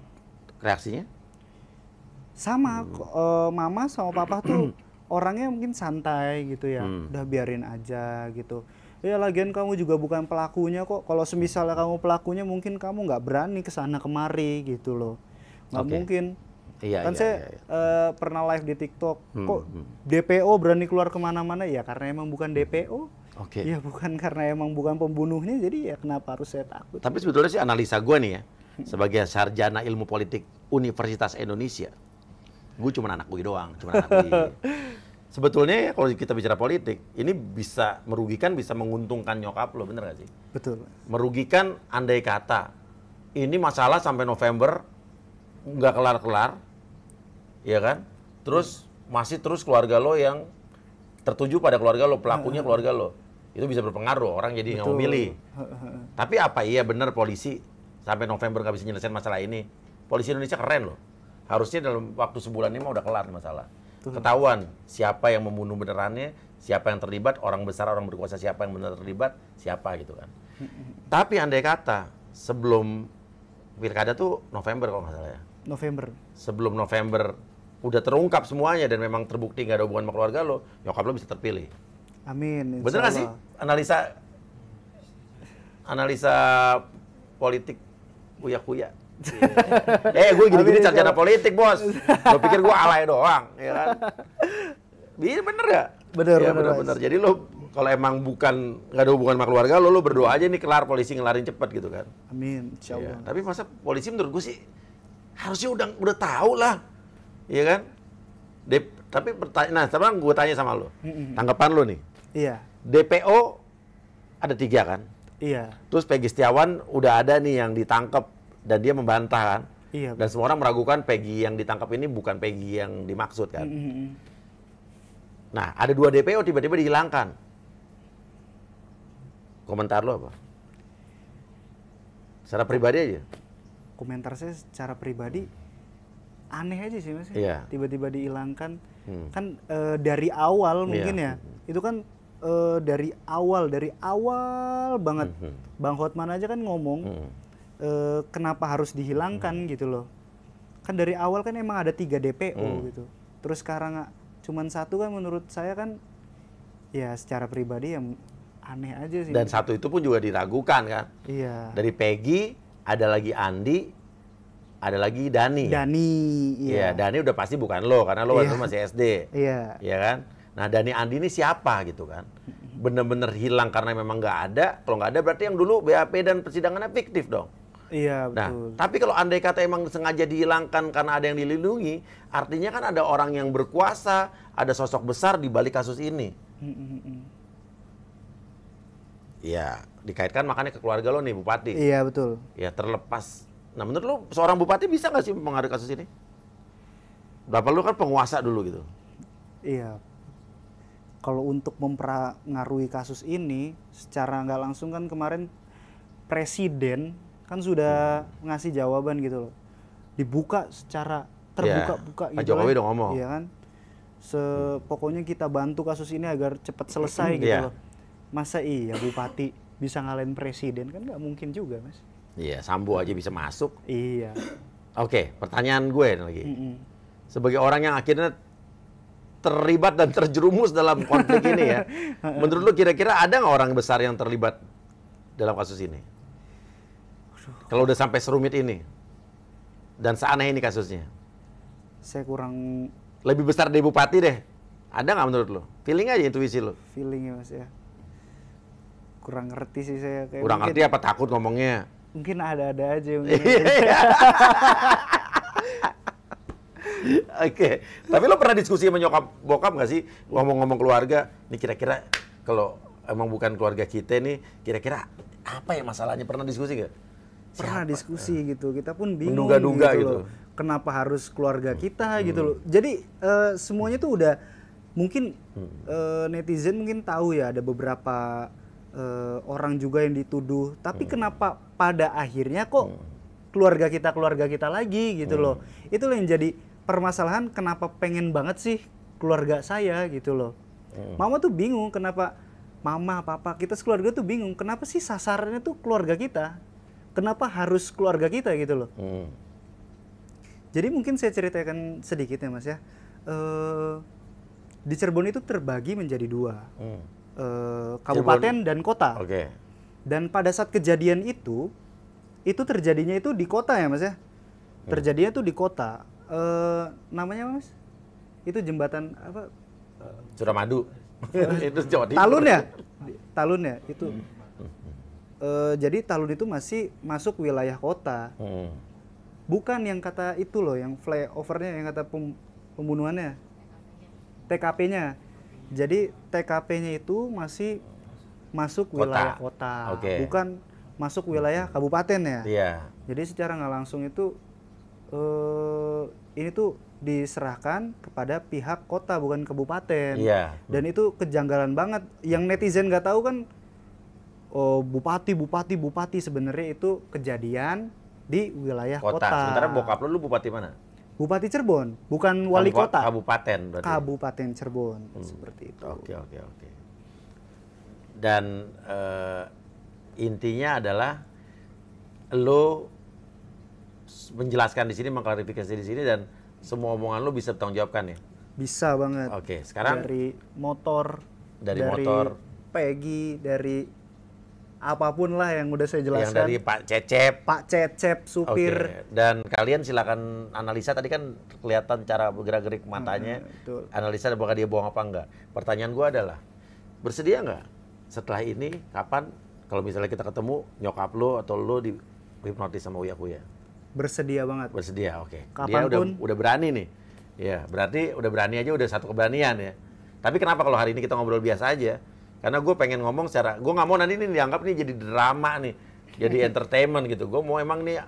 reaksinya? sama uh, mama sama papa tuh orangnya mungkin santai gitu ya hmm. udah biarin aja gitu ya lagian kamu juga bukan pelakunya kok kalau semisalnya kamu pelakunya mungkin kamu nggak berani kesana kemari gitu loh nggak okay. mungkin iya, kan iya, saya iya, iya. Uh, pernah live di TikTok hmm, kok hmm. DPO berani keluar kemana-mana ya karena emang bukan hmm. DPO Oke. Okay. Ya bukan karena emang bukan pembunuhnya, jadi ya kenapa harus saya takut? Tapi sebetulnya sih analisa gue nih ya, sebagai sarjana ilmu politik Universitas Indonesia, gue cuma anak UI doang, cuma anak UI. Sebetulnya ya, kalau kita bicara politik, ini bisa merugikan, bisa menguntungkan nyokap lo, bener gak sih? Betul. Merugikan andai kata, ini masalah sampai November, nggak kelar-kelar, ya kan? Terus masih terus keluarga lo yang tertuju pada keluarga lo, pelakunya keluarga lo. Itu bisa berpengaruh, orang jadi nggak mau milih. Tapi apa iya bener polisi sampai November nggak bisa nyelesain masalah ini? Polisi Indonesia keren loh harusnya dalam waktu sebulan ini mah udah kelar masalah. Tuh. Ketahuan siapa yang membunuh benerannya, siapa yang terlibat, orang besar, orang berkuasa siapa yang benar terlibat, siapa gitu kan. Tapi andai kata sebelum pilkada tuh November kalau nggak salah ya. November. Sebelum November udah terungkap semuanya dan memang terbukti nggak ada hubungan sama keluarga lo, nyokap lo bisa terpilih. Amin. Bener nggak sih analisa analisa politik kuya-kuya? eh gue gini-gini sarjana politik bos. Lo pikir gue alay doang, ya kan? Iya, bener ya? Bener, ya, bener, bener, Jadi lo kalau emang bukan gak ada hubungan sama keluarga, lo lo berdoa aja nih kelar polisi ngelarin cepet gitu kan? Amin, insya iya, Allah. Ya, tapi masa polisi menurut gue sih harusnya udah udah tahu lah, iya kan? Dep, tapi bertanya, nah sekarang gue tanya sama lo, tanggapan lo nih? Iya. DPO ada tiga kan? Iya. Terus Peggy Setiawan udah ada nih yang ditangkap dan dia membantah kan. Iya. Dan semua orang meragukan Peggy yang ditangkap ini bukan Peggy yang dimaksud kan. Mm -hmm. Nah, ada dua DPO tiba-tiba dihilangkan. Komentar lo apa? Secara pribadi aja. Komentar saya secara pribadi aneh aja sih mas. Iya. Tiba-tiba dihilangkan. Hmm. Kan e, dari awal iya. mungkin iya. ya. Hmm. Itu kan e, dari awal dari awal banget. Hmm. Bang Hotman aja kan ngomong. Hmm e, kenapa harus dihilangkan hmm. gitu loh kan dari awal kan emang ada tiga DPO hmm. gitu terus sekarang cuman satu kan menurut saya kan ya secara pribadi yang aneh aja sih dan satu itu pun juga diragukan kan iya dari Peggy ada lagi Andi ada lagi Dani. Dani, iya. Ya, Dani udah pasti bukan lo karena lo waktu iya. masih SD. Iya. Iya kan? Nah, Dani Andi ini siapa gitu kan? Bener-bener hilang karena memang nggak ada. Kalau nggak ada berarti yang dulu BAP dan persidangannya fiktif dong. Iya nah, betul. Nah, tapi kalau andai kata emang sengaja dihilangkan karena ada yang dilindungi, artinya kan ada orang yang berkuasa, ada sosok besar di balik kasus ini. Hmm, hmm, hmm, iya, dikaitkan makanya ke keluarga lo nih bupati. Iya betul. Iya terlepas. Nah menurut lo seorang bupati bisa nggak sih mengaruh kasus ini? Bapak lo kan penguasa dulu gitu. Iya. Kalau untuk mempengaruhi kasus ini secara nggak langsung kan kemarin presiden kan sudah hmm. ngasih jawaban gitu loh dibuka secara terbuka-buka yeah. gitu Pak Jokowi kan. udah ngomong iya kan sepokoknya kita bantu kasus ini agar cepat selesai gitu yeah. loh masa iya bupati bisa ngalahin presiden kan nggak mungkin juga mas iya sambu aja bisa masuk iya oke okay, pertanyaan gue lagi mm -mm. sebagai orang yang akhirnya terlibat dan terjerumus dalam konflik ini ya menurut lo kira-kira ada nggak orang besar yang terlibat dalam kasus ini kalau udah sampai serumit ini dan seaneh ini kasusnya. Saya kurang lebih besar dari bupati deh. Ada nggak menurut lo? Feeling aja intuisi lo. Feeling ya mas ya. Kurang ngerti sih saya. Kayak kurang mungkin, ngerti apa takut ngomongnya? Mungkin ada-ada aja. Iya. Oke, tapi lo pernah diskusi sama nyokap bokap nggak sih ngomong-ngomong keluarga? Ini kira-kira kalau emang bukan keluarga kita nih, kira-kira apa ya masalahnya? Pernah diskusi gak? pernah Siapa? diskusi ya. gitu. Kita pun bingung Menduga-duga gitu, gitu. Loh. Kenapa harus keluarga hmm. kita hmm. gitu loh. Jadi uh, semuanya tuh udah mungkin uh, netizen mungkin tahu ya ada beberapa uh, orang juga yang dituduh. Tapi hmm. kenapa pada akhirnya kok hmm. keluarga kita keluarga kita lagi gitu hmm. loh. itu yang jadi permasalahan kenapa pengen banget sih keluarga saya gitu loh. Hmm. Mama tuh bingung kenapa mama, papa, kita sekeluarga tuh bingung kenapa sih sasarannya tuh keluarga kita kenapa harus keluarga kita gitu loh. Hmm. Jadi mungkin saya ceritakan sedikit ya mas ya. E, di Cirebon itu terbagi menjadi dua, hmm. e, kabupaten Cirebon. dan kota. Okay. Dan pada saat kejadian itu, itu terjadinya itu di kota ya mas ya. Hmm. Terjadinya itu di kota. E, namanya mas? Itu jembatan apa? Suramadu. itu Jawa Timur. Talun ya? Talun ya itu. Hmm uh, jadi Talun itu masih masuk wilayah kota. Hmm. Bukan yang kata itu loh, yang flyovernya, yang kata pem pembunuhannya, TKP-nya. Jadi TKP-nya itu masih masuk kota. wilayah kota, okay. bukan masuk wilayah kabupaten ya. Yeah. Jadi secara nggak langsung itu uh, ini tuh diserahkan kepada pihak kota bukan kabupaten. Iya. Dan itu kejanggalan banget. Yang netizen nggak tahu kan oh, bupati bupati bupati sebenarnya itu kejadian di wilayah kota. kota. Sementara bokap lu, lu bupati mana? Bupati Cirebon, bukan wali kota. Kabupaten berarti. Kabupaten Cirebon hmm. seperti itu. Oke oke oke. Dan eh, intinya adalah lo menjelaskan di sini, mengklarifikasi di sini dan semua omongan lo bisa bertanggung jawabkan ya. Bisa banget. Oke, sekarang dari motor dari, dari motor Peggy dari apapun lah yang udah saya jelaskan. Yang dari Pak Cecep. Pak Cecep, supir. Okay. Dan kalian silakan analisa tadi kan kelihatan cara bergerak-gerik matanya. Hmm, betul. Analisa apakah dia bohong apa enggak. Pertanyaan gue adalah, bersedia enggak setelah ini kapan kalau misalnya kita ketemu nyokap lo atau lo di hipnotis sama Uya Kuya? Bersedia banget. Bersedia, oke. Okay. Kapan dia udah, udah berani nih. Ya, berarti udah berani aja udah satu keberanian ya. Tapi kenapa kalau hari ini kita ngobrol biasa aja, karena gue pengen ngomong secara, gue nggak mau nanti ini dianggap nih jadi drama nih, jadi entertainment gitu. Gue mau emang nih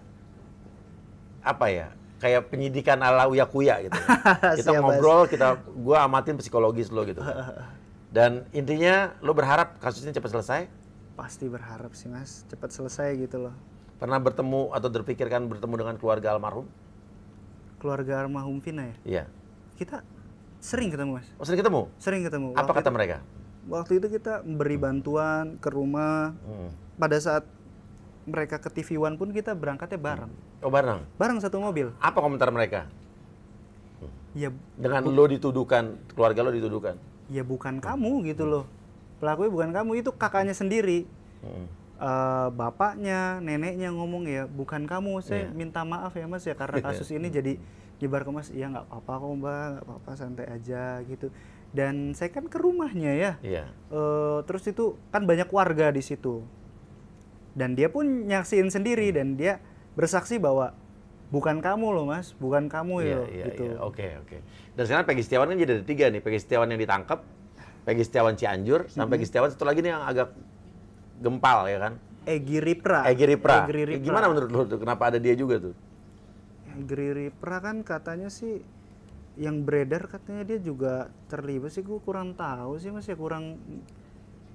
apa ya, kayak penyidikan ala Uya Kuya gitu. kita ngobrol, kita gue amatin psikologis lo gitu. Dan intinya lo berharap kasusnya cepat selesai? Pasti berharap sih mas, cepat selesai gitu loh. Pernah bertemu atau terpikirkan bertemu dengan keluarga almarhum? Keluarga almarhum Vina ya? Iya. Kita sering ketemu mas. Oh, sering ketemu? Sering ketemu. Apa Waktu kata itu... mereka? waktu itu kita beri bantuan ke rumah hmm. pada saat mereka ke TV One pun kita berangkatnya bareng. Oh bareng? Bareng satu mobil. Apa komentar mereka? Ya. Dengan lo dituduhkan, keluarga lo dituduhkan. Ya bukan hmm. kamu gitu loh. Pelakunya bukan kamu, itu kakaknya sendiri. Hmm. Uh, bapaknya, neneknya ngomong ya bukan kamu, saya yeah. minta maaf ya mas ya karena iya. kasus ini jadi nyebar ke mas, iya nggak apa-apa kok mbak, nggak apa-apa santai aja gitu dan saya kan ke rumahnya ya. E, terus itu kan banyak warga di situ. Dan dia pun nyaksiin sendiri hmm. dan dia bersaksi bahwa bukan kamu loh mas, bukan kamu iya, ya, ya gitu. Iya. Oke oke. Dan sekarang Peggy Setiawan kan jadi ada tiga nih, Peggy Setiawan yang ditangkap, Peggy Setiawan Cianjur, sama hmm. Peggy mm-hmm. Setiawan satu lagi nih yang agak gempal ya kan? Egi Ripra. Egi Ripra. Egi Ripra. Gimana menurut lo tuh kenapa ada dia juga tuh? Egi Ripra kan katanya sih yang beredar katanya dia juga terlibat sih gue kurang tahu sih masih ya, kurang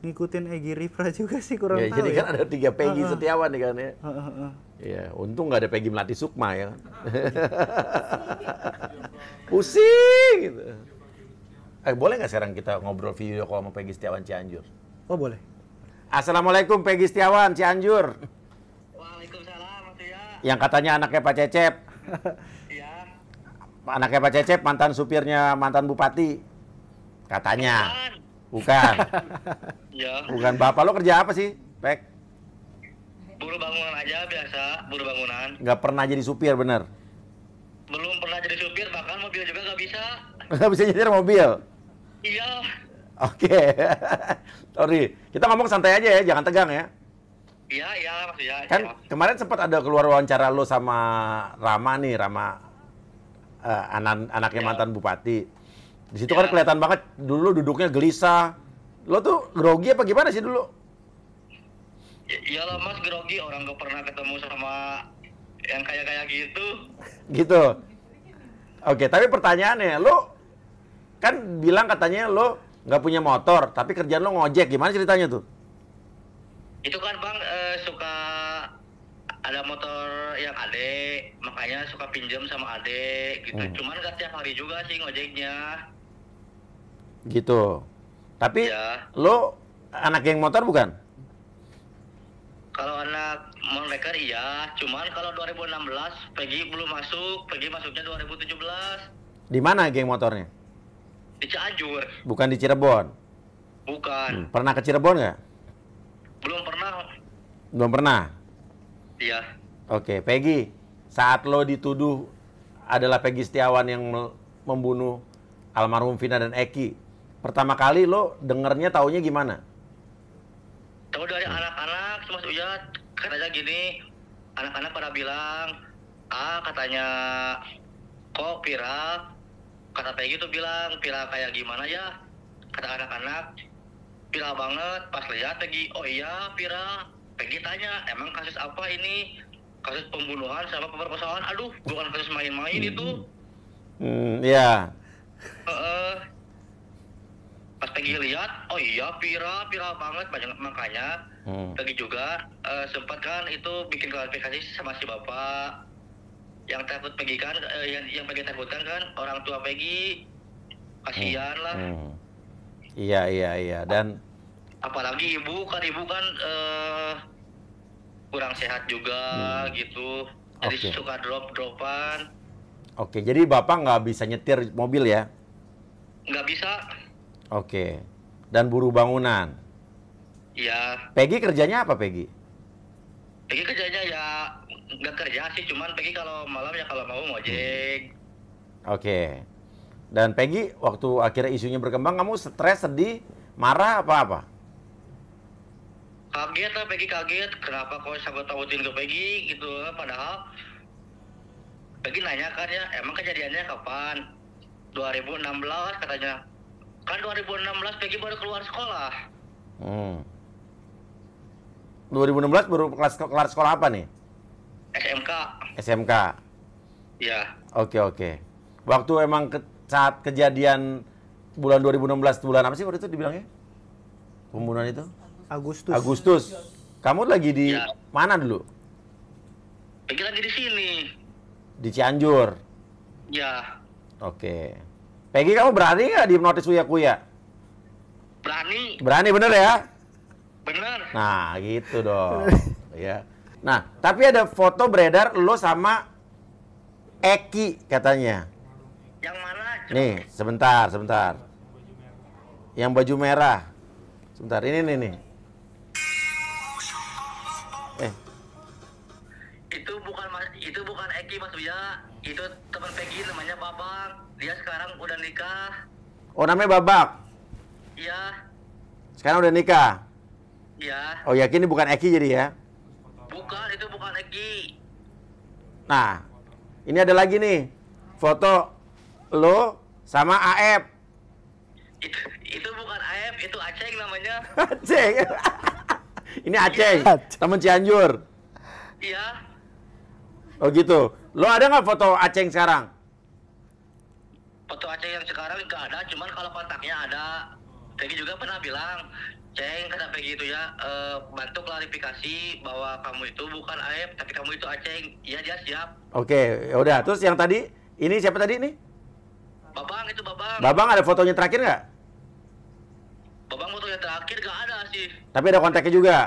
ngikutin Egi Rifra juga sih kurang ya, tahu jadi ya. kan ada tiga Peggy uh, uh. Setiawan nih kan ya uh, uh, ya untung nggak ada Peggy Melati Sukma ya pusing gitu eh boleh nggak sekarang kita ngobrol video kalau mau Peggy Setiawan Cianjur oh boleh Assalamualaikum Peggy Setiawan Cianjur Waalaikumsalam Mas Yang katanya anaknya Pak Cecep anaknya Pak Cecep mantan supirnya mantan bupati katanya bukan iya. bukan, bapak lo kerja apa sih Pak? Buru bangunan aja biasa buru bangunan nggak pernah jadi supir bener belum pernah jadi supir bahkan mobil juga nggak bisa nggak bisa nyetir mobil iya oke okay. sorry kita ngomong santai aja ya jangan tegang ya Iya, iya, kan iya. Kan ya. kemarin sempat ada keluar wawancara lo sama Rama nih, Rama uh, eh, anak anaknya iya. mantan bupati. Di situ iya. kan kelihatan banget dulu duduknya gelisah. Lo tuh grogi apa gimana sih dulu? Ya lah mas grogi orang gak pernah ketemu sama yang kayak-kayak gitu. gitu. Oke, okay, tapi pertanyaannya, lo kan bilang katanya lo nggak punya motor, tapi kerjaan lo ngojek, gimana ceritanya tuh? Itu kan bang uh, suka ada motor yang ade makanya suka pinjam sama ade gitu hmm. cuman gak tiap hari juga sih ngojeknya gitu tapi ya. lo anak geng motor bukan kalau anak mereka iya cuman kalau 2016 pergi belum masuk pergi masuknya 2017 di mana geng motornya di Cianjur bukan di Cirebon bukan hmm. pernah ke Cirebon nggak belum pernah belum pernah Iya. Oke, Peggy, saat lo dituduh adalah Peggy Setiawan yang membunuh almarhum Vina dan Eki, pertama kali lo dengernya taunya gimana? Tahu dari anak-anak, Mas Uya, katanya gini, anak-anak pada bilang, ah katanya kok viral, kata Peggy tuh bilang viral kayak gimana ya, kata anak-anak, viral banget, pas lihat Peggy, oh iya viral, Peggy tanya emang kasus apa ini kasus pembunuhan sama pemerkosaan aduh bukan kasus main-main itu hmm, ya pas Peggy lihat oh iya viral viral banget banyak makanya hmm. Peggy juga eh, sempat kan itu bikin klarifikasi sama si bapak yang takut Peggy kan eh, yang yang Peggy takutkan kan orang tua Peggy kasihan hmm, lah hmm. iya iya iya dan apalagi ibu kan ibu kan uh, kurang sehat juga hmm. gitu jadi okay. suka drop dropan oke okay, jadi bapak nggak bisa nyetir mobil ya nggak bisa oke okay. dan buru bangunan Iya. Peggy kerjanya apa Peggy? Peggy kerjanya ya nggak kerja sih, cuman Peggy kalau malam ya kalau mau ngojek. Hmm. Oke. Okay. Dan Peggy waktu akhirnya isunya berkembang, kamu stres, sedih, marah apa apa? kaget lah Peggy kaget kenapa kau sangkut tautin ke Peggy gitu padahal Peggy nanya kan ya emang kejadiannya kapan 2016 katanya kan 2016 Peggy baru keluar sekolah hmm. 2016 baru kelas kelar sekolah apa nih SMK SMK ya oke oke waktu emang ke, saat kejadian bulan 2016 bulan apa sih waktu itu dibilangnya pembunuhan itu Agustus. Agustus. Kamu lagi di ya. mana dulu? Lagi lagi di sini. Di Cianjur. Ya. Oke. Peggy kamu berani nggak di Uya Kuya? Berani. Berani bener ya? Bener. Nah gitu dong. ya. Nah tapi ada foto beredar lo sama Eki katanya. Yang mana? Nih sebentar sebentar. Yang baju merah. Sebentar ini nih nih eh itu bukan itu bukan Eki Mas Buya itu teman Peggy namanya Babak dia sekarang udah nikah oh namanya Babak iya sekarang udah nikah iya oh yakin ini bukan Eki jadi ya bukan itu bukan Eki nah ini ada lagi nih foto lo sama AF itu itu bukan AF itu Aceh namanya Aceh Ini Aceh, temen Cianjur. Iya. Oh gitu. Lo ada nggak foto Aceh sekarang? Foto Aceh yang sekarang nggak ada, cuman kalau kontaknya ada. Peggy juga pernah bilang, Ceng, kata gitu itu ya, e, bantu klarifikasi bahwa kamu itu bukan Aep, tapi kamu itu Aceh. Iya, dia siap. Oke, ya udah. Terus yang tadi, ini siapa tadi nih? Babang, itu Babang. Babang ada fotonya terakhir nggak? Babang waktu yang terakhir gak ada sih. Tapi ada kontaknya juga.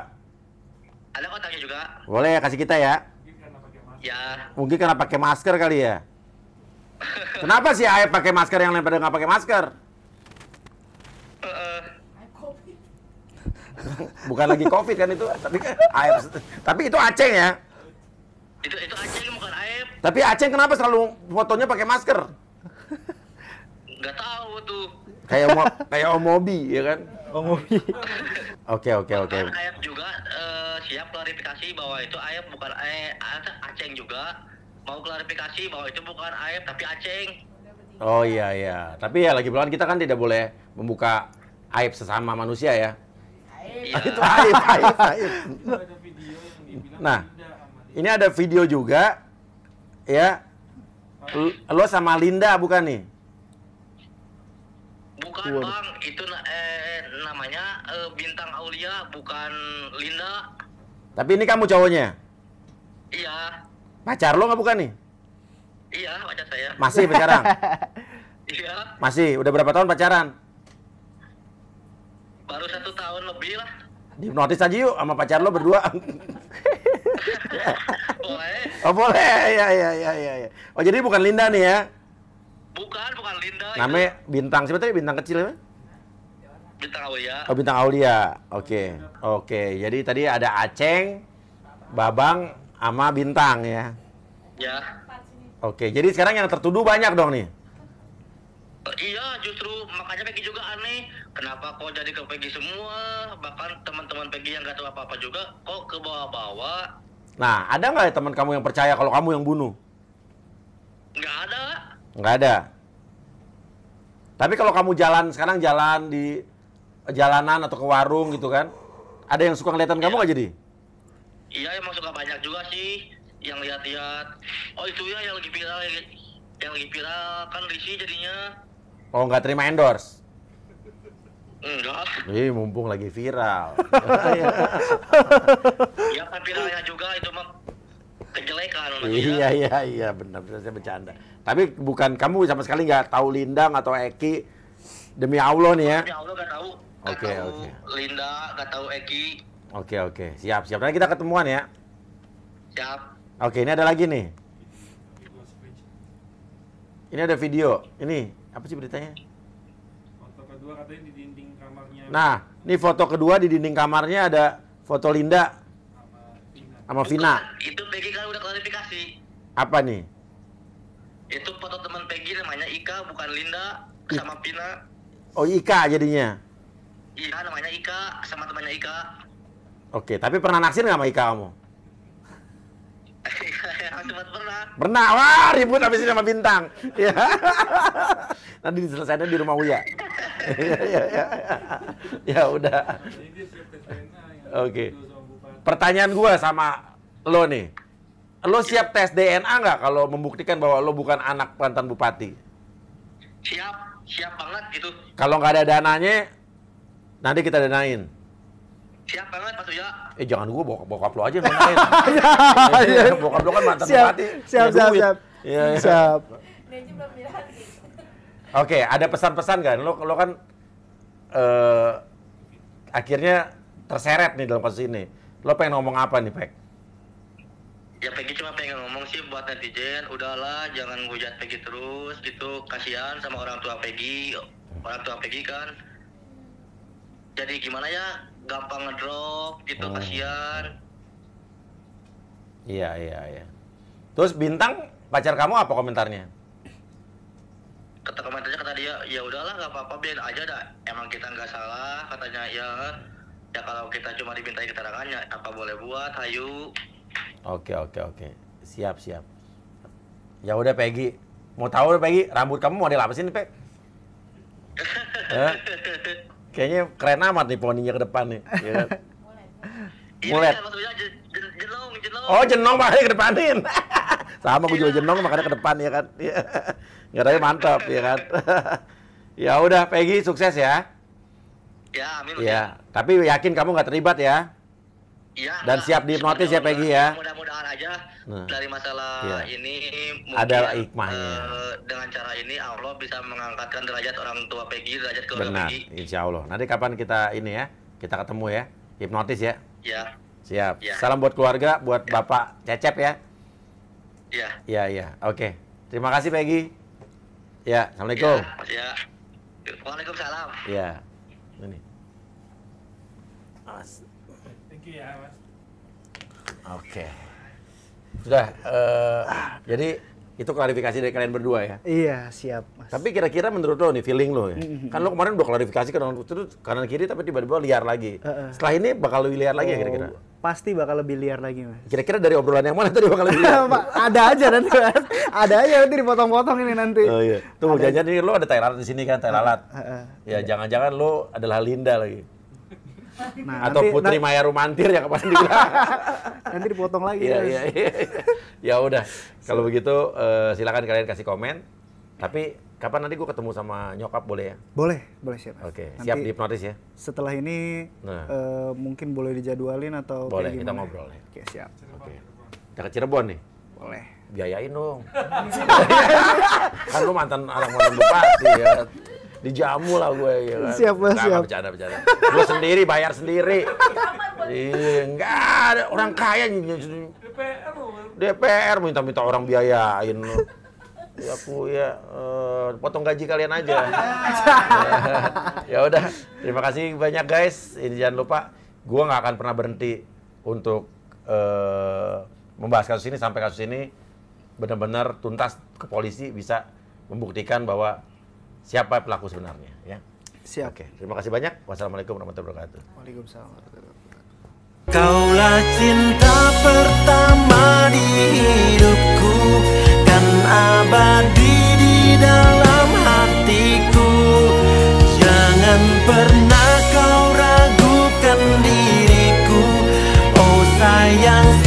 Ada kontaknya juga. Boleh ya kasih kita ya. Ya. Mungkin karena pakai masker kali ya. Kenapa sih Aep pakai masker yang lain pada nggak pakai masker? Bukan lagi covid kan itu, tapi Aep. Tapi itu Aceh ya. Itu itu Aceng bukan Aep. Tapi Aceh kenapa selalu fotonya pakai masker? nggak tahu tuh kayak mo kayak om mobi ya kan om mobi oke oke oke ayam juga uh, siap klarifikasi bahwa itu ayam bukan eh aceng juga mau klarifikasi bahwa itu bukan ayam tapi aceng oh iya iya tapi ya lagi pelan kita kan tidak boleh membuka aib sesama manusia ya iya. itu aib, aib, aib. Nah, ini ada video juga, ya. Lo sama Linda bukan nih? Bukan Tuan. bang, itu eh, eh, namanya eh, Bintang Aulia, bukan Linda. Tapi ini kamu cowoknya? Iya. Pacar lo nggak bukan nih? Iya, pacar saya. Masih pacaran? iya. Masih, udah berapa tahun pacaran? Baru satu tahun lebih lah. Di notis aja yuk sama pacar lo berdua. boleh. Oh boleh, ya ya ya ya. Oh jadi bukan Linda nih ya? Bukan, bukan Linda. Namanya itu. bintang siapa tadi? Bintang kecil ya? Bintang Aulia. Oh, Bintang Aulia. Oke. Okay. Oke, okay. jadi tadi ada Aceng, Babang, sama Bintang ya. Ya. Oke, okay. jadi sekarang yang tertuduh banyak dong nih. Iya, justru makanya Peggy juga aneh. Kenapa kok jadi ke Peggy semua? Bahkan teman-teman Peggy yang gak tahu apa-apa juga, kok ke bawah-bawah. Nah, ada nggak ya teman kamu yang percaya kalau kamu yang bunuh? Nggak ada. Nggak ada. Tapi kalau kamu jalan sekarang jalan di jalanan atau ke warung gitu kan, ada yang suka ngeliatan ya. kamu iya. nggak jadi? Iya, emang suka banyak juga sih yang lihat-lihat. Oh itu ya yang lagi viral, yang lagi viral kan Risi jadinya. Oh nggak terima endorse? Enggak. Ih, mumpung lagi viral. Iya, kan viralnya juga itu kan iya iya iya benar benar saya bercanda tapi bukan kamu sama sekali nggak tahu Lindang atau Eki demi Allah nih ya demi Allah nggak tahu oke okay, oke okay. Linda nggak tahu Eki oke okay, oke okay. siap siap nanti kita ketemuan ya siap oke okay, ini ada lagi nih ini ada video ini apa sih beritanya foto kedua katanya di dinding kamarnya nah ini foto kedua di dinding kamarnya ada foto Linda sama Vina. Kan, itu Peggy kan udah klarifikasi. Apa nih? Itu foto teman Peggy namanya Ika bukan Linda I sama Vina. Oh Ika jadinya? Iya namanya Ika sama temannya Ika. Oke, tapi pernah naksir nggak sama Ika kamu? sempat pernah. Pernah, wah ribut habis ini sama Bintang. Ya. Nanti diselesaikan di rumah Uya. ya, ya, ya, ya. ya udah. Oke. Okay. Pertanyaan gue sama lo nih, lo siap tes DNA nggak kalau membuktikan bahwa lo bukan anak mantan bupati? Siap, siap banget gitu. Kalau nggak ada dananya, nanti kita danain. Siap banget Pak Eh jangan gue bawa bawa lo aja yang danain. ya, lo kan mantan siap, bupati. Siap, siap, siap. Iya, ya. siap. Oke, ada pesan-pesan kan? Lo, lo kan uh, akhirnya terseret nih dalam kasus ini Lo pengen ngomong apa nih, Pak? Ya Peggy cuma pengen ngomong sih buat netizen, udahlah jangan hujat Peggy terus gitu, kasihan sama orang tua Peggy, orang tua Peggy kan. Jadi gimana ya, gampang ngedrop gitu, hmm. kasihan. Iya, iya, iya. Terus Bintang, pacar kamu apa komentarnya? Kata komentarnya kata dia, ya udahlah gak apa-apa biar aja dah. Emang kita nggak salah katanya ya ya kalau kita cuma dimintai keterangannya apa boleh buat hayu oke oke oke siap siap ya udah Peggy mau tahu deh Peggy rambut kamu mau apa sih nih Peg eh? kayaknya keren amat nih poninya ke depan nih ya mulet iya, oh jenong makanya ke depanin sama gue juga iya. jenong makanya ke depan ya kan nggak ada mantap ya kan ya udah Peggy sukses ya Ya, amin. Ya, ya. tapi yakin kamu nggak terlibat ya? Iya. Dan nah, siap dihipnotis ya Peggy ya. Mudah-mudahan aja nah. dari masalah ya. ini ada hikmahnya. Uh, dengan cara ini Allah bisa mengangkatkan derajat orang tua Peggy, derajat keluarga Benar, Peggy. Insya Allah. Nanti kapan kita ini ya, kita ketemu ya, hipnotis ya. Iya. Siap. Ya. Salam buat keluarga, buat ya. Bapak Cecep ya. Iya. Iya iya. Oke. Terima kasih Peggy. Ya, assalamualaikum. Iya. ya. Waalaikumsalam. Ya ini Mas. Thank you ya Mas. Oke. Okay. Sudah. Uh, jadi itu klarifikasi dari kalian berdua ya. Iya siap. Mas. Tapi kira-kira menurut lo nih feeling lo ya. Mm-hmm. mm-hmm. Kan lo kemarin udah klarifikasi ke itu kanan kiri tapi tiba-tiba liar lagi. Uh-uh. Setelah ini bakal lo liar lagi ya oh, ya kira-kira pasti bakal lebih liar lagi mas. Kira-kira dari obrolan yang mana tadi bakal lebih liar? ada aja nanti mas, ada aja nanti dipotong-potong ini nanti. Oh iya, tuh jangan ini lo ada telalat di sini kan, telalat. Ah, uh, ah, ah. ya jangan-jangan lo adalah Linda lagi. Nah, Atau nanti, Putri Maya Rumantir yang kemarin dibilang. nanti dipotong lagi. Iya, iya, iya. Ya udah, kalau begitu uh, silakan kalian kasih komen. Tapi Kapan nanti gue ketemu sama nyokap boleh ya? Boleh, boleh siap. Oke, okay. siap dihipnotis ya. Setelah ini nah. uh, mungkin boleh dijadwalin atau boleh kita ngobrol ya. Oke okay, siap. Oke, okay. udah ke Cirebon nih. Boleh. Biayain dong. kan lu mantan anak mantan bupati ya. Dijamu lah gue ya kan. Siap lah, siap. Enggak, bercanda, bercanda. gue sendiri, bayar sendiri. Iya, enggak ada orang kaya. DPR DPR minta-minta orang biayain aku ya uh, potong gaji kalian aja. ya udah, terima kasih banyak guys. Ini jangan lupa, gue nggak akan pernah berhenti untuk uh, membahas kasus ini sampai kasus ini benar-benar tuntas ke polisi bisa membuktikan bahwa siapa pelaku sebenarnya. Ya. Siap. Oke, terima kasih banyak. Wassalamualaikum warahmatullahi wabarakatuh. Waalaikumsalam Kaulah cinta pertama di hidupku abadi di dalam hatiku Jangan pernah kau ragukan diriku Oh sayang